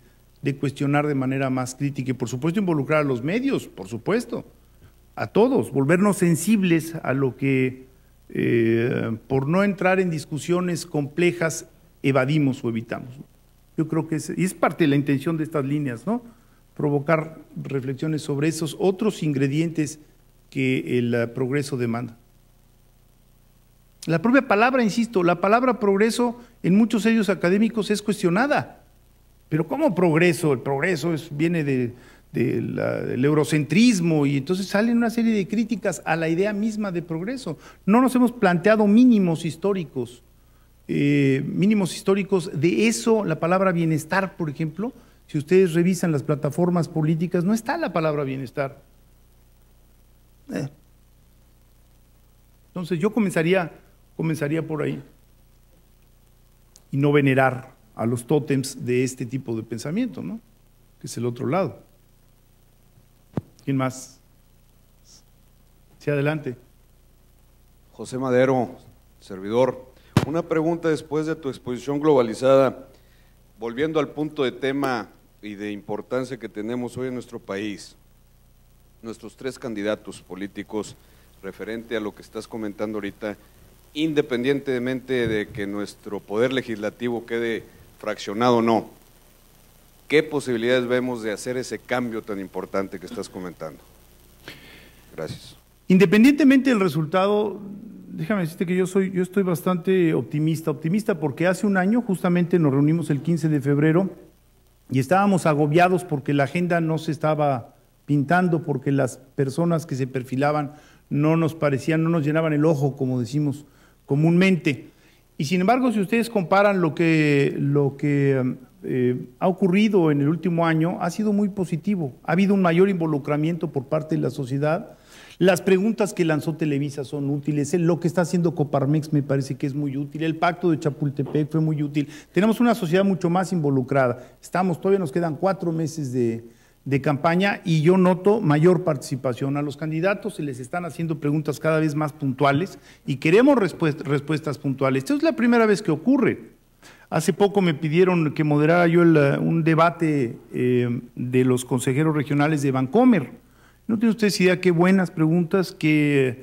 cuestionar de manera más crítica y por supuesto involucrar a los medios, por supuesto, a todos, volvernos sensibles a lo que, eh, por no entrar en discusiones complejas, evadimos o evitamos. Yo creo que es, y es parte de la intención de estas líneas, ¿no? Provocar reflexiones sobre esos otros ingredientes que el eh, progreso demanda. La propia palabra, insisto, la palabra progreso en muchos sellos académicos es cuestionada. Pero ¿cómo progreso? El progreso es, viene del eurocentrismo y entonces salen una serie de críticas a la idea misma de progreso. No nos hemos planteado mínimos históricos, eh, mínimos históricos de eso, la palabra bienestar, por ejemplo. Si ustedes revisan las plataformas políticas, no está la palabra bienestar. Eh. Entonces yo comenzaría Comenzaría por ahí. Y no venerar a los tótems de este tipo de pensamiento, ¿no? Que es el otro lado. ¿Quién más? Sí, adelante. José Madero, servidor. Una pregunta después de tu exposición globalizada, volviendo al punto de tema y de importancia que tenemos hoy en nuestro país, nuestros tres candidatos políticos referente a lo que estás comentando ahorita, independientemente de que nuestro poder legislativo quede fraccionado o no, ¿qué posibilidades vemos de hacer ese cambio tan importante que estás comentando? Gracias. Independientemente del resultado, déjame decirte que yo soy, yo estoy bastante optimista, optimista porque hace un año justamente nos reunimos el 15 de febrero y estábamos agobiados porque la agenda no se estaba pintando, porque las personas que se perfilaban no nos parecían, no nos llenaban el ojo, como decimos comúnmente. Y sin embargo, si ustedes comparan lo que, lo que eh, ha ocurrido en el último año, ha sido muy positivo. Ha habido un mayor involucramiento por parte de la sociedad. Las preguntas que lanzó Televisa son útiles. Lo que está haciendo Coparmex me parece que es muy útil. El pacto de Chapultepec fue muy útil. Tenemos una sociedad mucho más involucrada. Estamos, todavía nos quedan cuatro meses de, de campaña y yo noto mayor participación a los candidatos se les están haciendo preguntas cada vez más puntuales y queremos respuestas puntuales. Esta es la primera vez que ocurre. Hace poco me pidieron que moderara yo eh, un debate eh, de los consejeros regionales de Vancomer. No tiene ustedes idea qué buenas preguntas, qué,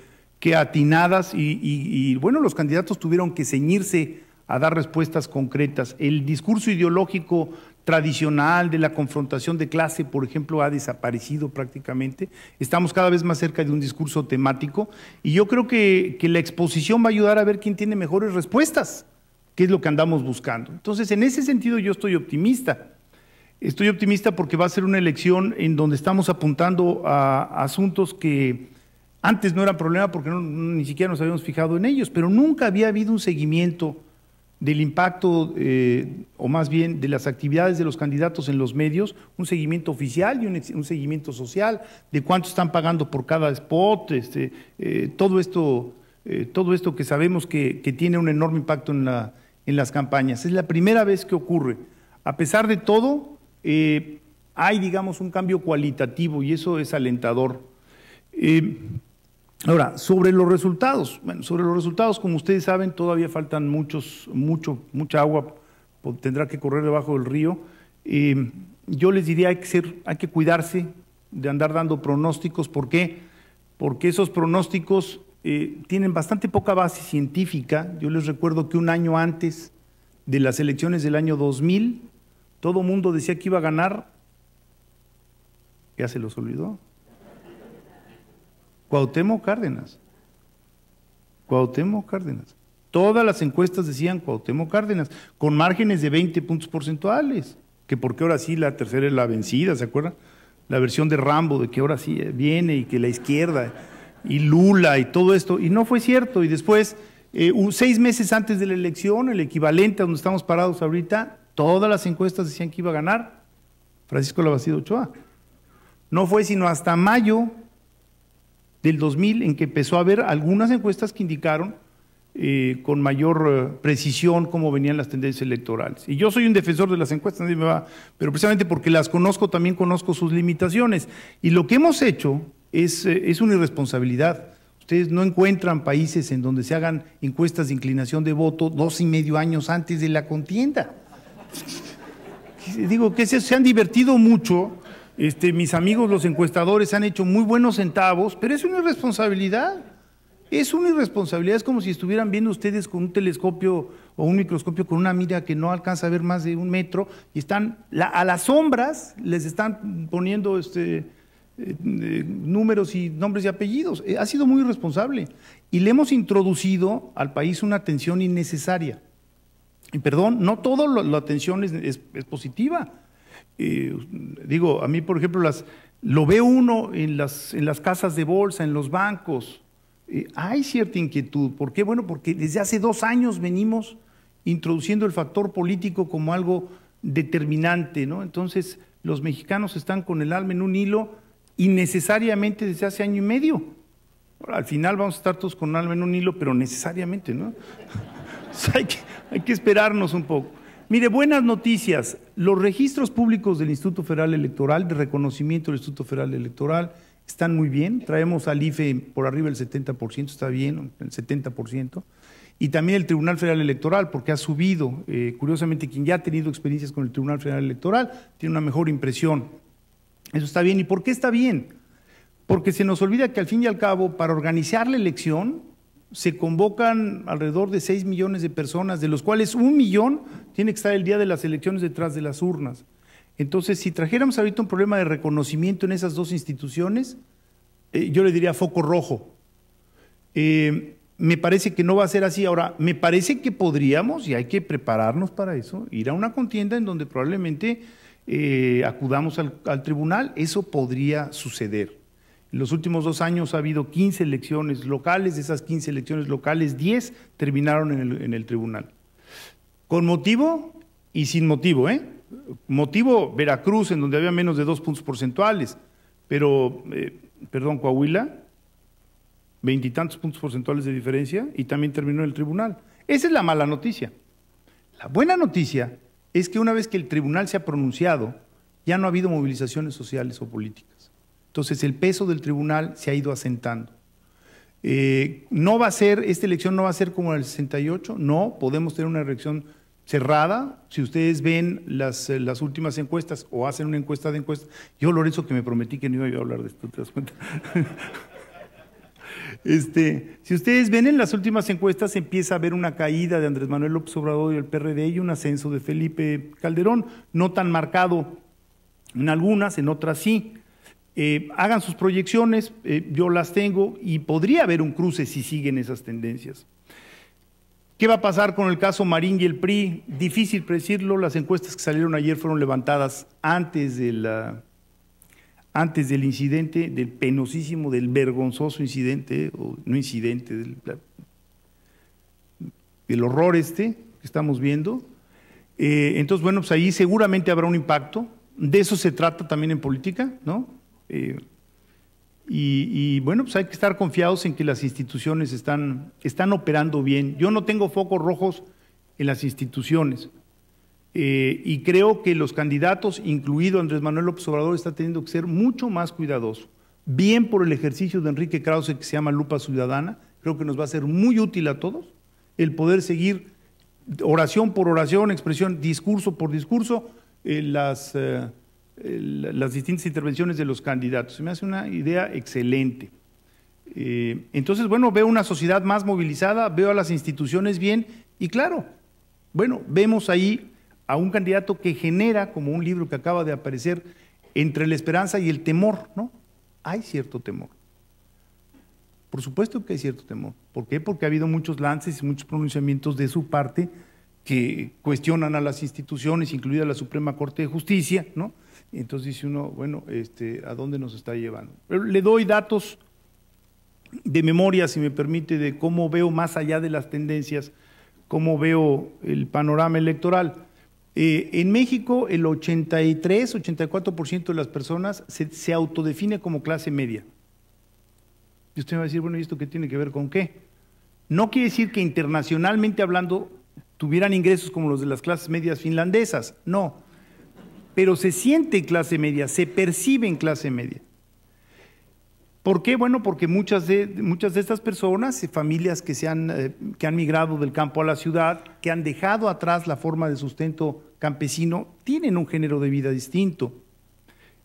atinadas y, y bueno, los candidatos tuvieron que ceñirse a dar respuestas concretas. El discurso ideológico tradicional de la confrontación de clase, por ejemplo, ha desaparecido prácticamente. Estamos cada vez más cerca de un discurso temático y yo creo que, la exposición va a ayudar a ver quién tiene mejores respuestas, que es lo que andamos buscando. Entonces, en ese sentido yo estoy optimista. Estoy optimista porque va a ser una elección en donde estamos apuntando a, asuntos que antes no eran problema porque ni siquiera nos habíamos fijado en ellos, pero nunca había habido un seguimiento del impacto, eh, o más bien de las actividades de los candidatos en los medios, un seguimiento oficial y un, seguimiento social, de cuánto están pagando por cada spot, este, eh, todo, esto, eh, todo esto que sabemos que, que, tiene un enorme impacto en, la, en las campañas. Es la primera vez que ocurre. A pesar de todo, hay, digamos, un cambio cualitativo y eso es alentador. Ahora, sobre los resultados. Bueno, sobre los resultados, como ustedes saben, todavía faltan muchos, mucho, mucha agua tendrá que correr debajo del río. Eh, yo les diría hay que ser, hay que cuidarse de andar dando pronósticos. ¿Por qué? Porque esos pronósticos eh, tienen bastante poca base científica. Yo les recuerdo que un año antes de las elecciones del año 2000, todo mundo decía que iba a ganar. Ya se los olvidó. Cuauhtémoc Cárdenas. Cuauhtémoc Cárdenas. Todas las encuestas decían Cuauhtémoc Cárdenas, con márgenes de 20 puntos porcentuales, que porque ahora sí la tercera es la vencida, ¿se acuerdan? La versión de Rambo, de que ahora sí viene y que la izquierda y Lula y todo esto, y no fue cierto. Y después, eh, seis meses antes de la elección, el equivalente a donde estamos parados ahorita, todas las encuestas decían que iba a ganar Francisco Labasido Ochoa. No fue sino hasta mayo del 2000 en que empezó a haber algunas encuestas que indicaron eh, con mayor eh, precisión cómo venían las tendencias electorales. Y yo soy un defensor de las encuestas, pero precisamente porque las conozco también conozco sus limitaciones. Y lo que hemos hecho es, eh, es una irresponsabilidad. Ustedes no encuentran países en donde se hagan encuestas de inclinación de voto dos y medio años antes de la contienda. [LAUGHS] Digo que se han divertido mucho este, mis amigos los encuestadores han hecho muy buenos centavos, pero es una irresponsabilidad. Es una irresponsabilidad, es como si estuvieran viendo ustedes con un telescopio o un microscopio con una mira que no alcanza a ver más de un metro y están a las sombras, les están poniendo este, eh, números y nombres y apellidos. Eh, ha sido muy irresponsable. Y le hemos introducido al país una atención innecesaria. Y perdón, no toda la atención es positiva digo, a mí, por ejemplo, las, lo ve uno en las, en las casas de bolsa, en los bancos. hay cierta inquietud. ¿Por qué? Bueno, porque desde hace dos años venimos introduciendo el factor político como algo determinante, ¿no? Entonces, los mexicanos están con el alma en un hilo innecesariamente desde hace año y medio. al final vamos a estar todos con el alma en un hilo, pero necesariamente, ¿no? [LAUGHS] hay, que, hay que esperarnos un poco. Mire, buenas noticias. Los registros públicos del Instituto Federal Electoral, de reconocimiento del Instituto Federal Electoral, están muy bien. Traemos al IFE por arriba del 70%, está bien, el 70%. Y también el Tribunal Federal Electoral, porque ha subido. Eh, curiosamente, quien ya ha tenido experiencias con el Tribunal Federal Electoral tiene una mejor impresión. Eso está bien. ¿Y por qué está bien? Porque se nos olvida que al fin y al cabo, para organizar la elección, se convocan alrededor de 6 millones de personas, de los cuales un millón tiene que estar el día de las elecciones detrás de las urnas. Entonces, si trajéramos ahorita un problema de reconocimiento en esas dos instituciones, eh, yo le diría foco rojo. Eh, me parece que no va a ser así. Ahora, me parece que podríamos, y hay que prepararnos para eso, ir a una contienda en donde probablemente eh, acudamos al tribunal. Eso podría suceder. En los últimos dos años ha habido 15 elecciones locales, de esas 15 elecciones locales, 10 terminaron en el, tribunal. Con motivo y sin motivo, ¿eh? Motivo Veracruz, en donde había menos de dos puntos porcentuales, pero, eh, perdón, Coahuila, veintitantos puntos porcentuales de diferencia y también terminó en el tribunal. Esa es la mala noticia. La buena noticia es que una vez que el tribunal se ha pronunciado, ya no ha habido movilizaciones sociales o políticas. Entonces el peso del tribunal se ha ido asentando. Eh, no va a ser, esta elección no va a ser como el 68, no, podemos tener una elección cerrada. Si ustedes ven las, eh, las, últimas encuestas o hacen una encuesta de encuestas, yo Lorenzo que me prometí que no iba a hablar de esto, ¿te das cuenta? [LAUGHS] este, si ustedes ven en las últimas encuestas empieza a haber una caída de Andrés Manuel López Obrador y el PRD y un ascenso de Felipe Calderón, no tan marcado en algunas, en otras sí. Eh, hagan sus proyecciones, eh, yo las tengo y podría haber un cruce si siguen esas tendencias. ¿Qué va a pasar con el caso Marín y el PRI? Difícil predecirlo, las encuestas que salieron ayer fueron levantadas antes, antes del incidente, del penosísimo, del vergonzoso incidente, eh, o no incidente, del, horror este que estamos viendo. entonces, bueno, pues ahí seguramente habrá un impacto. De eso se trata también en política, ¿no? Eh, y, bueno, pues hay que estar confiados en que las instituciones están, operando bien. Yo no tengo focos rojos en las instituciones. Eh, y creo que los candidatos, incluido Andrés Manuel López Obrador, está teniendo que ser mucho más cuidadoso. Bien por el ejercicio de Enrique Krause que se llama Lupa Ciudadana, creo que nos va a ser muy útil a todos el poder seguir oración por oración, expresión, discurso por discurso, eh, las las distintas intervenciones de los candidatos. Se me hace una idea excelente. Eh, entonces, bueno, veo una sociedad más movilizada, veo a las instituciones bien y claro, bueno, vemos ahí a un candidato que genera, como un libro que acaba de aparecer, entre la esperanza y el temor, ¿no? Hay cierto temor. Por supuesto que hay cierto temor. ¿Por qué? Porque ha habido muchos lances y muchos pronunciamientos de su parte que cuestionan a las instituciones, incluida la Suprema Corte de Justicia, ¿no? Entonces dice uno, bueno, este, ¿a dónde nos está llevando? le doy datos de memoria, si me permite, de cómo veo más allá de las tendencias, cómo veo el panorama electoral. Eh, en México, el 83, 84% de las personas se, se, autodefine como clase media. Y usted me va a decir, bueno, ¿y esto qué tiene que ver con qué? No quiere decir que internacionalmente hablando tuvieran ingresos como los de las clases medias finlandesas, no pero se siente en clase media, se percibe en clase media. ¿Por qué? Bueno, porque muchas de, estas personas, eh, familias que, se han, eh, que han migrado del campo a la ciudad, que han dejado atrás la forma de sustento campesino, tienen un género de vida distinto.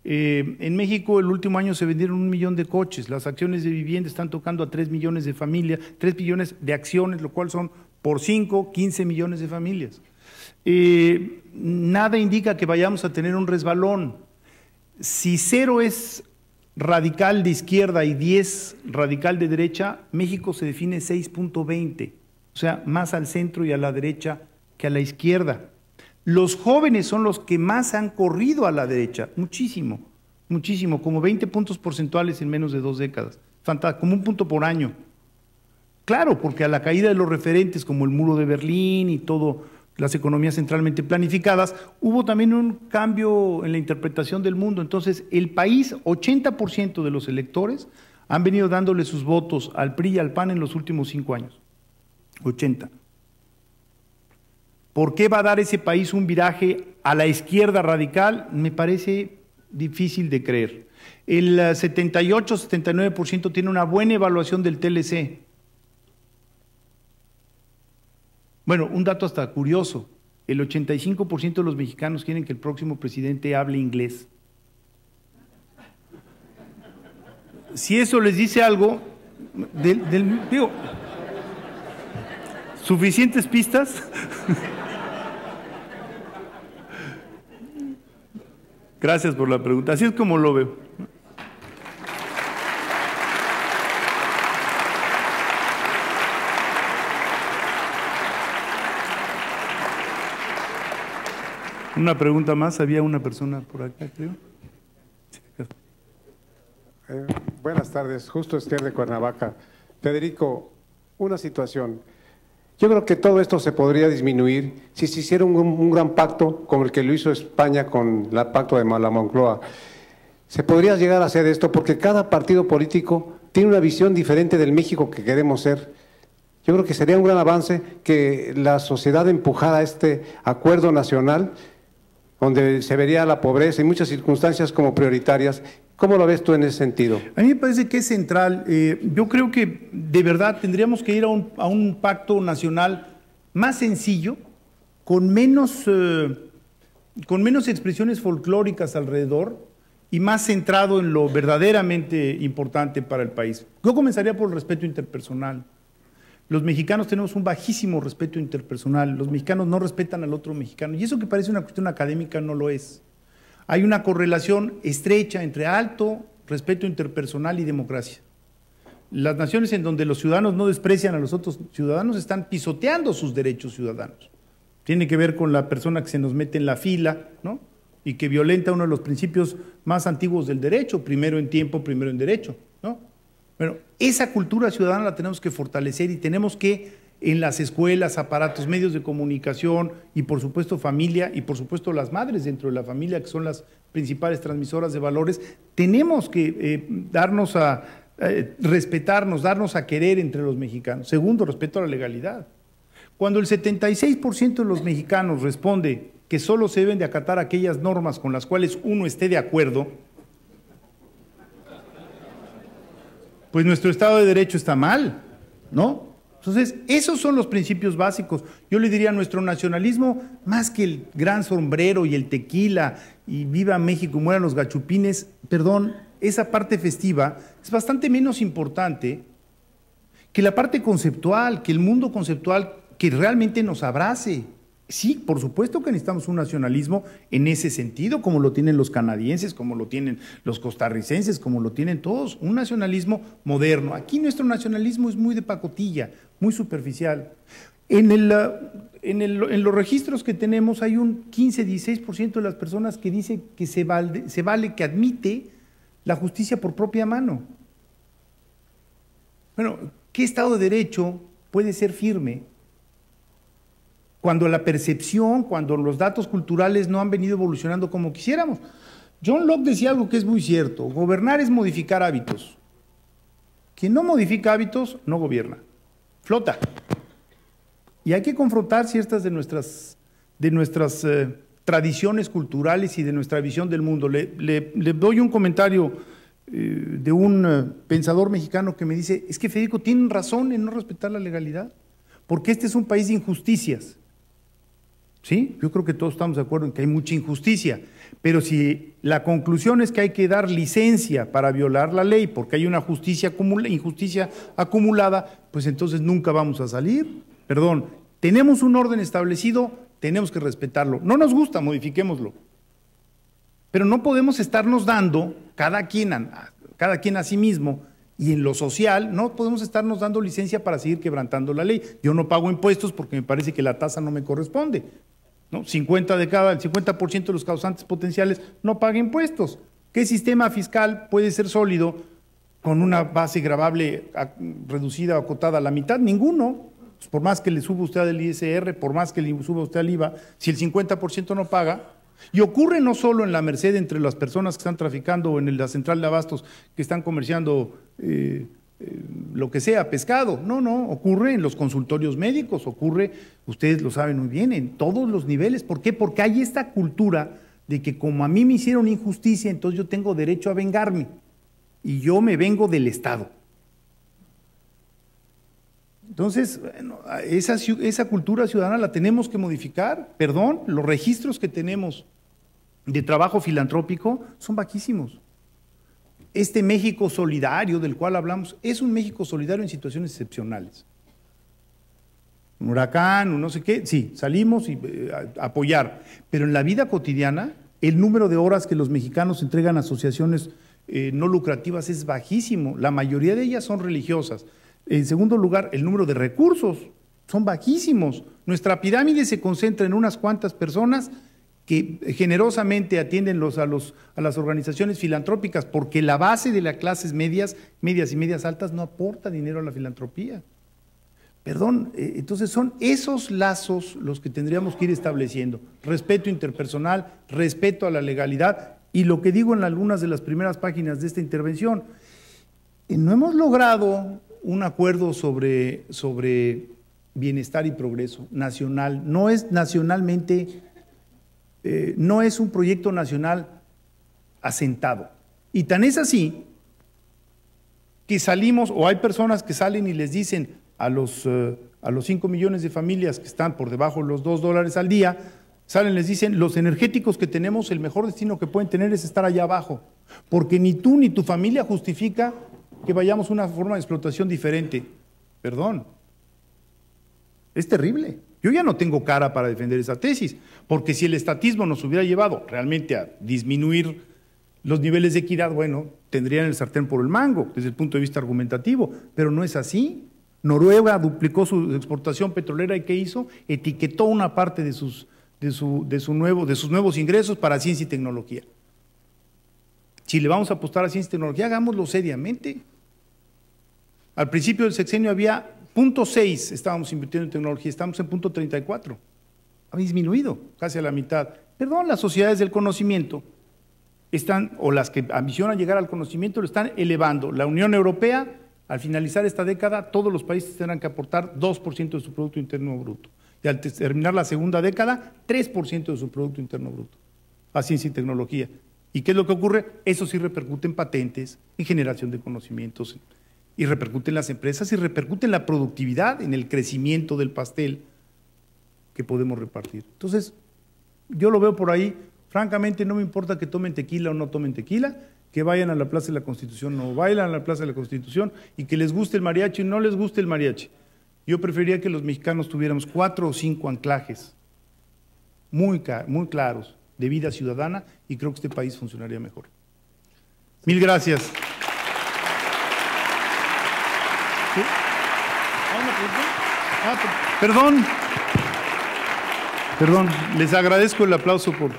Eh, en México el último año se vendieron un millón de coches, las acciones de vivienda están tocando a tres millones de familias, tres millones de acciones, lo cual son por cinco, quince millones de familias nada indica que vayamos a tener un resbalón. Si cero es radical de izquierda y diez radical de derecha, México se define 6.20, o sea, más al centro y a la derecha que a la izquierda. Los jóvenes son los que más han corrido a la derecha, muchísimo, muchísimo, como 20 puntos porcentuales en menos de dos décadas, como un punto por año. Claro, porque a la caída de los referentes como el muro de Berlín y todo las economías centralmente planificadas, hubo también un cambio en la interpretación del mundo. Entonces, el país, 80% de los electores han venido dándole sus votos al PRI y al PAN en los últimos cinco años. 80. ¿Por qué va a dar ese país un viraje a la izquierda radical? Me parece difícil de creer. El 78-79% eh, tiene una buena evaluación del TLC, Bueno, un dato hasta curioso. El 85% de los mexicanos quieren que el próximo presidente hable inglés. Si eso les dice algo, del, digo, suficientes pistas. [LAUGHS] Gracias por la pregunta. Así es como lo veo. Una pregunta más, había una persona por acá, creo. Eh, buenas tardes, justo Esther de Cuernavaca. Federico, una situación. Yo creo que todo esto se podría disminuir si se hiciera un, gran pacto como el que lo hizo España con el pacto de Malamoncloa. Se podría llegar a hacer esto porque cada partido político tiene una visión diferente del México que queremos ser. Yo creo que sería un gran avance que la sociedad empujara este acuerdo nacional donde se vería la pobreza y muchas circunstancias como prioritarias. ¿Cómo lo ves tú en ese sentido? A mí me parece que es central. Eh, yo creo que de verdad tendríamos que ir a un, pacto nacional más sencillo, con menos, eh, con menos expresiones folclóricas alrededor y más centrado en lo verdaderamente importante para el país. Yo comenzaría por el respeto interpersonal. Los mexicanos tenemos un bajísimo respeto interpersonal, los mexicanos no respetan al otro mexicano, y eso que parece una cuestión académica no lo es. Hay una correlación estrecha entre alto respeto interpersonal y democracia. Las naciones en donde los ciudadanos no desprecian a los otros ciudadanos están pisoteando sus derechos ciudadanos. Tiene que ver con la persona que se nos mete en la fila, ¿no? Y que violenta uno de los principios más antiguos del derecho, primero en tiempo, primero en derecho. Bueno, esa cultura ciudadana la tenemos que fortalecer y tenemos que en las escuelas, aparatos, medios de comunicación y por supuesto familia y por supuesto las madres dentro de la familia que son las principales transmisoras de valores, tenemos que eh, darnos a eh, respetarnos, darnos a querer entre los mexicanos. Segundo, respeto a la legalidad. Cuando el 76% de los mexicanos responde que solo se deben de acatar aquellas normas con las cuales uno esté de acuerdo, pues nuestro Estado de Derecho está mal, ¿no? Entonces, esos son los principios básicos. Yo le diría a nuestro nacionalismo, más que el gran sombrero y el tequila y viva México, mueran los gachupines, perdón, esa parte festiva es bastante menos importante que la parte conceptual, que el mundo conceptual que realmente nos abrace. Sí, por supuesto que necesitamos un nacionalismo en ese sentido, como lo tienen los canadienses, como lo tienen los costarricenses, como lo tienen todos, un nacionalismo moderno. Aquí nuestro nacionalismo es muy de pacotilla, muy superficial. En, ah, en, los registros que tenemos hay un 15-16% de las personas que dicen que se se vale, que admite la justicia por propia mano. Bueno, ¿qué Estado de Derecho puede ser firme cuando la percepción, cuando los datos culturales no han venido evolucionando como quisiéramos. John Locke decía algo que es muy cierto, gobernar es modificar hábitos. Quien no modifica hábitos no gobierna, flota. Y hay que confrontar ciertas de nuestras, de nuestras eh, tradiciones culturales y de nuestra visión del mundo. Le, doy un comentario eh, de un eh, pensador mexicano que me dice, es que Federico, tienen razón en no respetar la legalidad, porque este es un país de injusticias. ¿sí? Yo creo que todos estamos de acuerdo en que hay mucha injusticia, pero si la conclusión es que hay que dar licencia para violar la ley porque hay una justicia injusticia acumulada, pues entonces nunca vamos a salir. Perdón, tenemos un orden establecido, tenemos que respetarlo. No nos gusta, modifiquémoslo. Pero no podemos estarnos dando cada quien cada quien a sí mismo y en lo social no podemos estarnos dando licencia para seguir quebrantando la ley. Yo no pago impuestos porque me parece que la tasa no me corresponde. ¿no? 50 de cada, el 50% de los causantes potenciales no paga impuestos. ¿Qué sistema fiscal puede ser sólido con una base gravable reducida o acotada a la mitad? Ninguno. Pues, por más que le suba usted al ISR, por más que le suba usted al IVA, si el 50% no paga, y ocurre no solo en la Merced entre las personas que están traficando o en la central de abastos que están comerciando eh, eh, lo que sea, pescado. No, no, ocurre en los consultorios médicos, ocurre, ustedes lo saben muy bien, en todos los niveles. ¿Por qué? Porque hay esta cultura de que como a mí me hicieron injusticia, entonces yo tengo derecho a vengarme. Y yo me vengo del Estado. Entonces, esa, esa cultura ciudadana la tenemos que modificar. Perdón, los registros que tenemos de trabajo filantrópico son vaquísimos este México solidario del cual hablamos es un México solidario en situaciones excepcionales. Un huracán, un no sé qué, sí, salimos y eh, apoyar. Pero en la vida cotidiana, el número de horas que los mexicanos entregan a asociaciones eh, no lucrativas es bajísimo. La mayoría de ellas son religiosas. En segundo lugar, el número de recursos son bajísimos. Nuestra pirámide se concentra en unas cuantas personas que generosamente atienden los, a, los, a las organizaciones filantrópicas, porque la base de las clases medias, medias y medias altas no aporta dinero a la filantropía. Perdón, eh, entonces son esos lazos los que tendríamos que ir estableciendo. Respeto interpersonal, respeto a la legalidad y lo que digo en algunas de las primeras páginas de esta intervención. Eh, no hemos logrado un acuerdo sobre, sobre bienestar y progreso nacional. No es nacionalmente eh, no es un proyecto nacional asentado. Y tan es así que salimos, o hay personas que salen y les dicen a los, eh, a los 5 millones de familias que están por debajo de los 2 dólares al día, salen, les dicen, los energéticos que tenemos, el mejor destino que pueden tener es estar allá abajo, porque ni tú ni tu familia justifica que vayamos a una forma de explotación diferente. Perdón, es terrible. Yo ya no tengo cara para defender esa tesis, porque si el estatismo nos hubiera llevado realmente a disminuir los niveles de equidad, bueno, tendrían el sartén por el mango desde el punto de vista argumentativo, pero no es así. Noruega duplicó su exportación petrolera y ¿qué hizo? Etiquetó una parte de sus, de de de sus nuevos ingresos para ciencia y tecnología. Si le vamos a apostar a ciencia y tecnología, hagámoslo seriamente. Al principio del sexenio había Punto 6 estábamos invirtiendo en tecnología, estamos en punto 34. Ha disminuido casi a la mitad. Perdón, las sociedades del conocimiento están, o las que ambicionan llegar al conocimiento, lo están elevando. La Unión Europea, al finalizar esta década, todos los países tendrán que aportar 2% de su Producto Interno Bruto. Y al terminar la segunda década, 3% de su Producto Interno Bruto a ciencia y tecnología. ¿Y qué es lo que ocurre? Eso sí repercute en patentes, en generación de conocimientos, y repercute en las empresas y repercute en la productividad, en el crecimiento del pastel que podemos repartir. Entonces, yo lo veo por ahí. Francamente, no me importa que tomen tequila o no tomen tequila, que vayan a la Plaza de la Constitución o no bailan a la Plaza de la Constitución y que les guste el mariachi o no les guste el mariachi. Yo preferiría que los mexicanos tuviéramos cuatro o cinco anclajes muy, muy claros de vida ciudadana y creo que este país funcionaría mejor. Mil gracias. Ah, perdón. Perdón, les agradezco el aplauso por,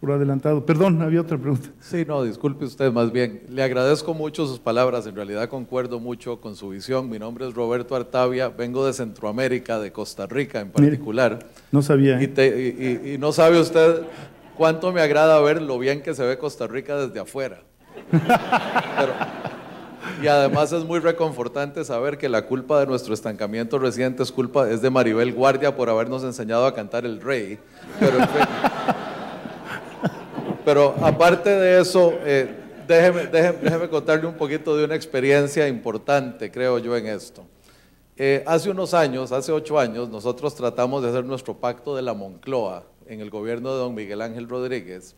por adelantado. Perdón, había otra pregunta. Sí, no, disculpe usted más bien. Le agradezco mucho sus palabras, en realidad concuerdo mucho con su visión. Mi nombre es Roberto Artavia, vengo de Centroamérica, de Costa Rica en particular. no sabía. ¿eh? y, no sabe usted cuánto me agrada ver lo bien que se ve Costa Rica desde afuera. [LAUGHS] Pero, y además es muy reconfortante saber que la culpa de nuestro estancamiento reciente es culpa es de Maribel Guardia por habernos enseñado a cantar el rey. Pero, aparte de eso, eh, déjeme, contarle un poquito de una experiencia importante, creo yo, en esto. Eh, hace unos años, hace ocho años, nosotros tratamos de hacer nuestro pacto de la Moncloa en el gobierno de don Miguel Ángel Rodríguez,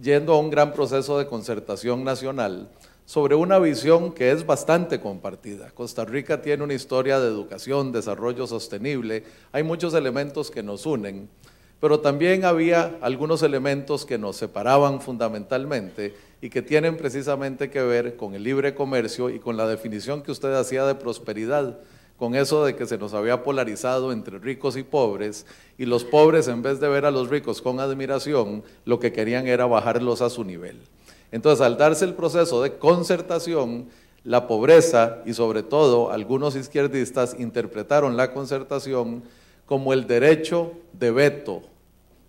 yendo a un gran proceso de concertación nacional sobre una visión que es bastante compartida. Costa Rica tiene una historia de educación, desarrollo sostenible, hay muchos elementos que nos unen, pero también había algunos elementos que nos separaban fundamentalmente y que tienen precisamente que ver con el libre comercio y con la definición que usted hacía de prosperidad con eso de que se nos había polarizado entre ricos y pobres, y los pobres en vez de ver a los ricos con admiración, lo que querían era bajarlos a su nivel. Entonces, al darse el proceso de concertación, la pobreza y sobre todo algunos izquierdistas interpretaron la concertación como el derecho de veto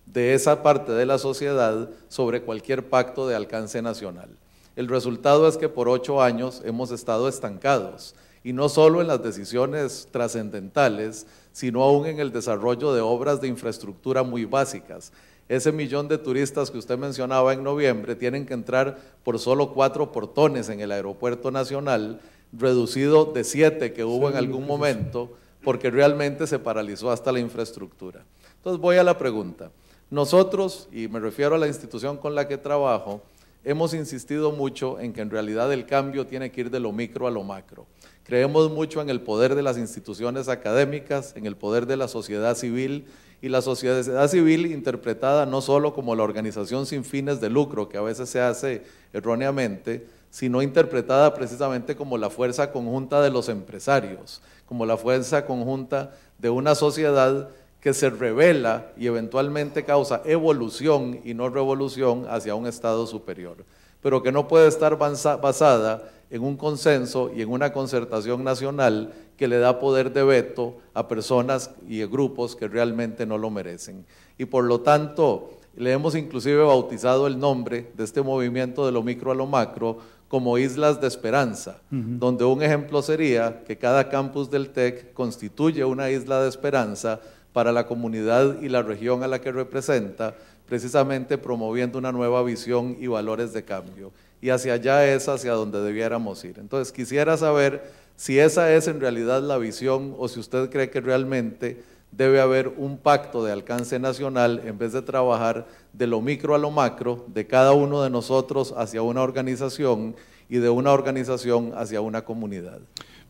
de esa parte de la sociedad sobre cualquier pacto de alcance nacional. El resultado es que por ocho años hemos estado estancados, y no solo en las decisiones trascendentales, sino aún en el desarrollo de obras de infraestructura muy básicas ese millón de turistas que usted mencionaba en noviembre tienen que entrar por solo cuatro portones en el aeropuerto nacional, reducido de siete que hubo en algún pues momento, porque realmente se paralizó hasta la infraestructura. Entonces voy a la pregunta. Nosotros, y me refiero a la institución con la que trabajo, hemos insistido mucho en que en realidad el cambio tiene que ir de lo micro a lo macro. Creemos mucho en el poder de las instituciones académicas, en el poder de la sociedad civil y la sociedad civil interpretada no solo como la organización sin fines de lucro, que a veces se hace erróneamente, sino interpretada precisamente como la fuerza conjunta de los empresarios, como la fuerza conjunta de una sociedad que se revela y eventualmente causa evolución y no revolución hacia un estado superior, pero que no puede estar basada en un consenso y en una concertación nacional que le da poder de veto a personas y a grupos que realmente no lo merecen. Y por lo tanto, le hemos inclusive bautizado el nombre de este movimiento de lo micro a lo macro como Islas de Esperanza, donde un ejemplo sería que cada campus del TEC constituye una isla de esperanza para la comunidad y la región a la que representa, precisamente promoviendo una nueva visión y valores de cambio y hacia allá es hacia donde debiéramos ir. Entonces quisiera saber si esa es en realidad la visión o si usted cree que realmente debe haber un pacto de alcance nacional en vez de trabajar de lo micro a lo macro, de cada uno de nosotros hacia una organización y de una organización hacia una comunidad.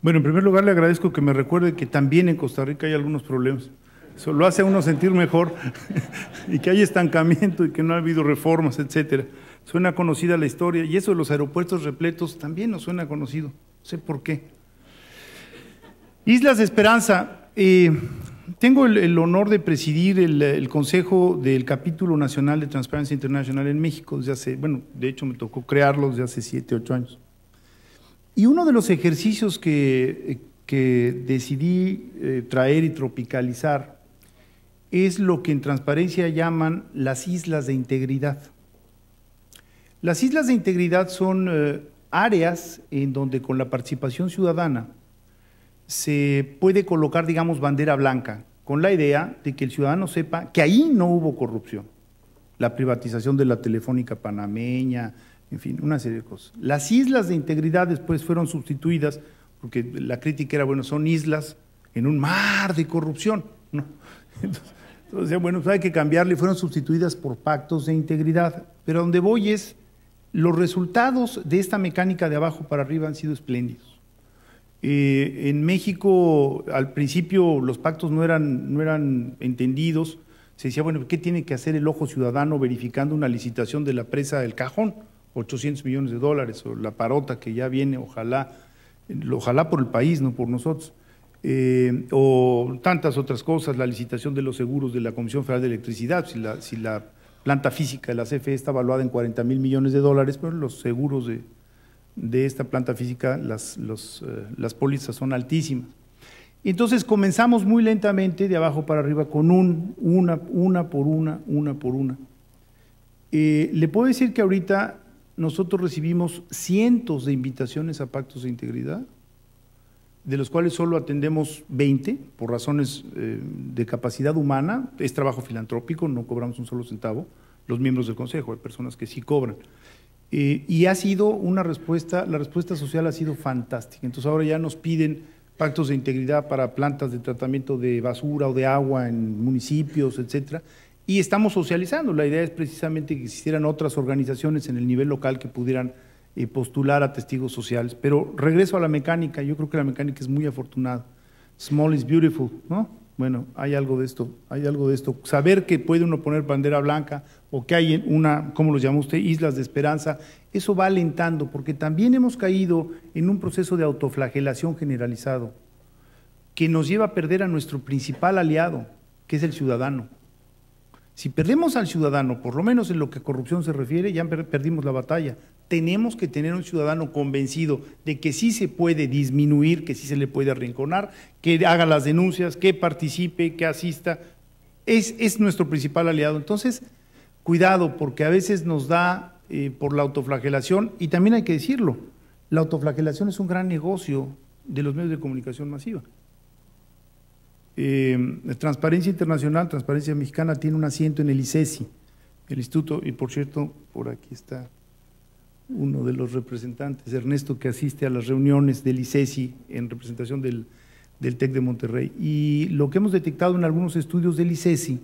Bueno, en primer lugar le agradezco que me recuerde que también en Costa Rica hay algunos problemas. Eso lo hace a uno sentir mejor [LAUGHS] y que hay estancamiento y que no ha habido reformas, etcétera. Suena conocida la historia y eso de los aeropuertos repletos también nos suena conocido, no sé por qué. Islas de Esperanza, eh, tengo el, honor de presidir el, Consejo del Capítulo Nacional de Transparencia Internacional en México desde hace, bueno, de hecho me tocó crearlo desde hace siete, ocho años. Y uno de los ejercicios que, eh, decidí eh, traer y tropicalizar es lo que en transparencia llaman las islas de integridad. Las islas de integridad son eh, áreas en donde con la participación ciudadana se puede colocar, digamos, bandera blanca, con la idea de que el ciudadano sepa que ahí no hubo corrupción. La privatización de la telefónica panameña, en fin, una serie de cosas. Las islas de integridad después fueron sustituidas, porque la crítica era, bueno, son islas en un mar de corrupción. No. [LAUGHS] Entonces, bueno, pues hay que cambiarle, fueron sustituidas por pactos de integridad. Pero donde voy es los resultados de esta mecánica de abajo para arriba han sido espléndidos. Eh, en México, al principio, los pactos no eran, no eran entendidos. Se decía, bueno, ¿qué tiene que hacer el ojo ciudadano verificando una licitación de la presa del cajón? 800 millones de dólares, o la parota que ya viene, ojalá, ojalá por el país, no por nosotros. Eh, o tantas otras cosas, la licitación de los seguros de la Comisión Federal de Electricidad, si la, si la planta física de la CFE está valuada en 40 mil millones de dólares, pero los seguros de, de esta planta física, las, eh, las pólizas son altísimas. Entonces comenzamos muy lentamente de abajo para arriba con un, una, una por una, una por una. Eh, le puedo decir que ahorita nosotros recibimos cientos de invitaciones a pactos de integridad de los cuales solo atendemos 20 por razones eh, de capacidad humana. Es trabajo filantrópico, no cobramos un solo centavo. Los miembros del Consejo, hay personas que sí cobran. Eh, y ha sido una respuesta, la respuesta social ha sido fantástica. Entonces ahora ya nos piden pactos de integridad para plantas de tratamiento de basura o de agua en municipios, etcétera. Y estamos socializando. La idea es precisamente que existieran otras organizaciones en el nivel local que pudieran postular a testigos sociales. Pero regreso a la mecánica, yo creo que la mecánica es muy afortunada. Small is beautiful, ¿no? Bueno, hay algo de esto, hay algo de esto. Saber que puede uno poner bandera blanca o que hay una, ¿cómo lo llama usted? Islas de esperanza, eso va alentando, porque también hemos caído en un proceso de autoflagelación generalizado, que nos lleva a perder a nuestro principal aliado, que es el ciudadano. Si perdemos al ciudadano, por lo menos en lo que a corrupción se refiere, ya perdimos la batalla tenemos que tener un ciudadano convencido de que sí se puede disminuir, que sí se le puede arrinconar, que haga las denuncias, que participe, que asista. Es, es nuestro principal aliado. Entonces, cuidado, porque a veces nos da eh, por la autoflagelación, y también hay que decirlo, la autoflagelación es un gran negocio de los medios de comunicación masiva. Eh, transparencia Internacional, Transparencia Mexicana tiene un asiento en el ICESI, e el instituto, y por cierto, por aquí está uno de los representantes, Ernesto, que asiste a las reuniones del ICESI e en representación del, TEC de Monterrey. Y lo que hemos detectado en algunos estudios del ICESI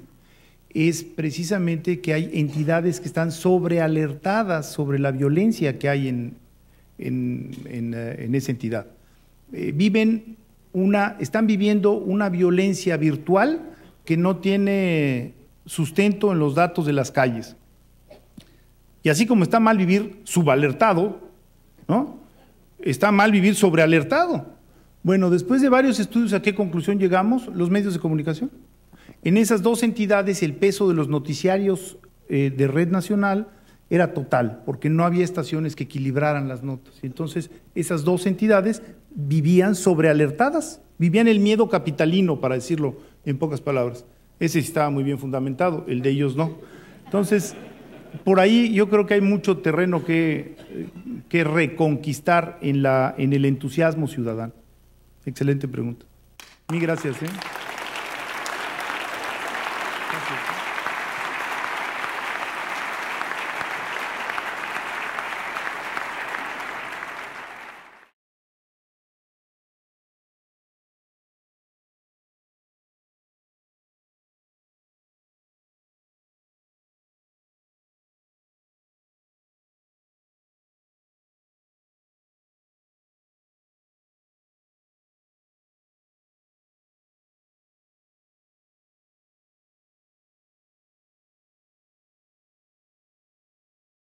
e es precisamente que hay entidades que están sobrealertadas sobre la violencia que hay en, eh, esa entidad. Eh, viven una, están viviendo una violencia virtual que no tiene sustento en los datos de las calles. Y así como está mal vivir subalertado, ¿no? Está mal vivir sobrealertado. Bueno, después de varios estudios, ¿a qué conclusión llegamos los medios de comunicación? En esas dos entidades el peso de los noticiarios eh, de red nacional era total, porque no había estaciones que equilibraran las notas. Entonces, esas dos entidades vivían sobrealertadas, vivían el miedo capitalino, para decirlo en pocas palabras. Ese estaba muy bien fundamentado, el de ellos no. Entonces, por ahí yo creo que hay mucho terreno que, reconquistar en, la, en el entusiasmo ciudadano. Excelente pregunta. Mi gracias. ¿eh?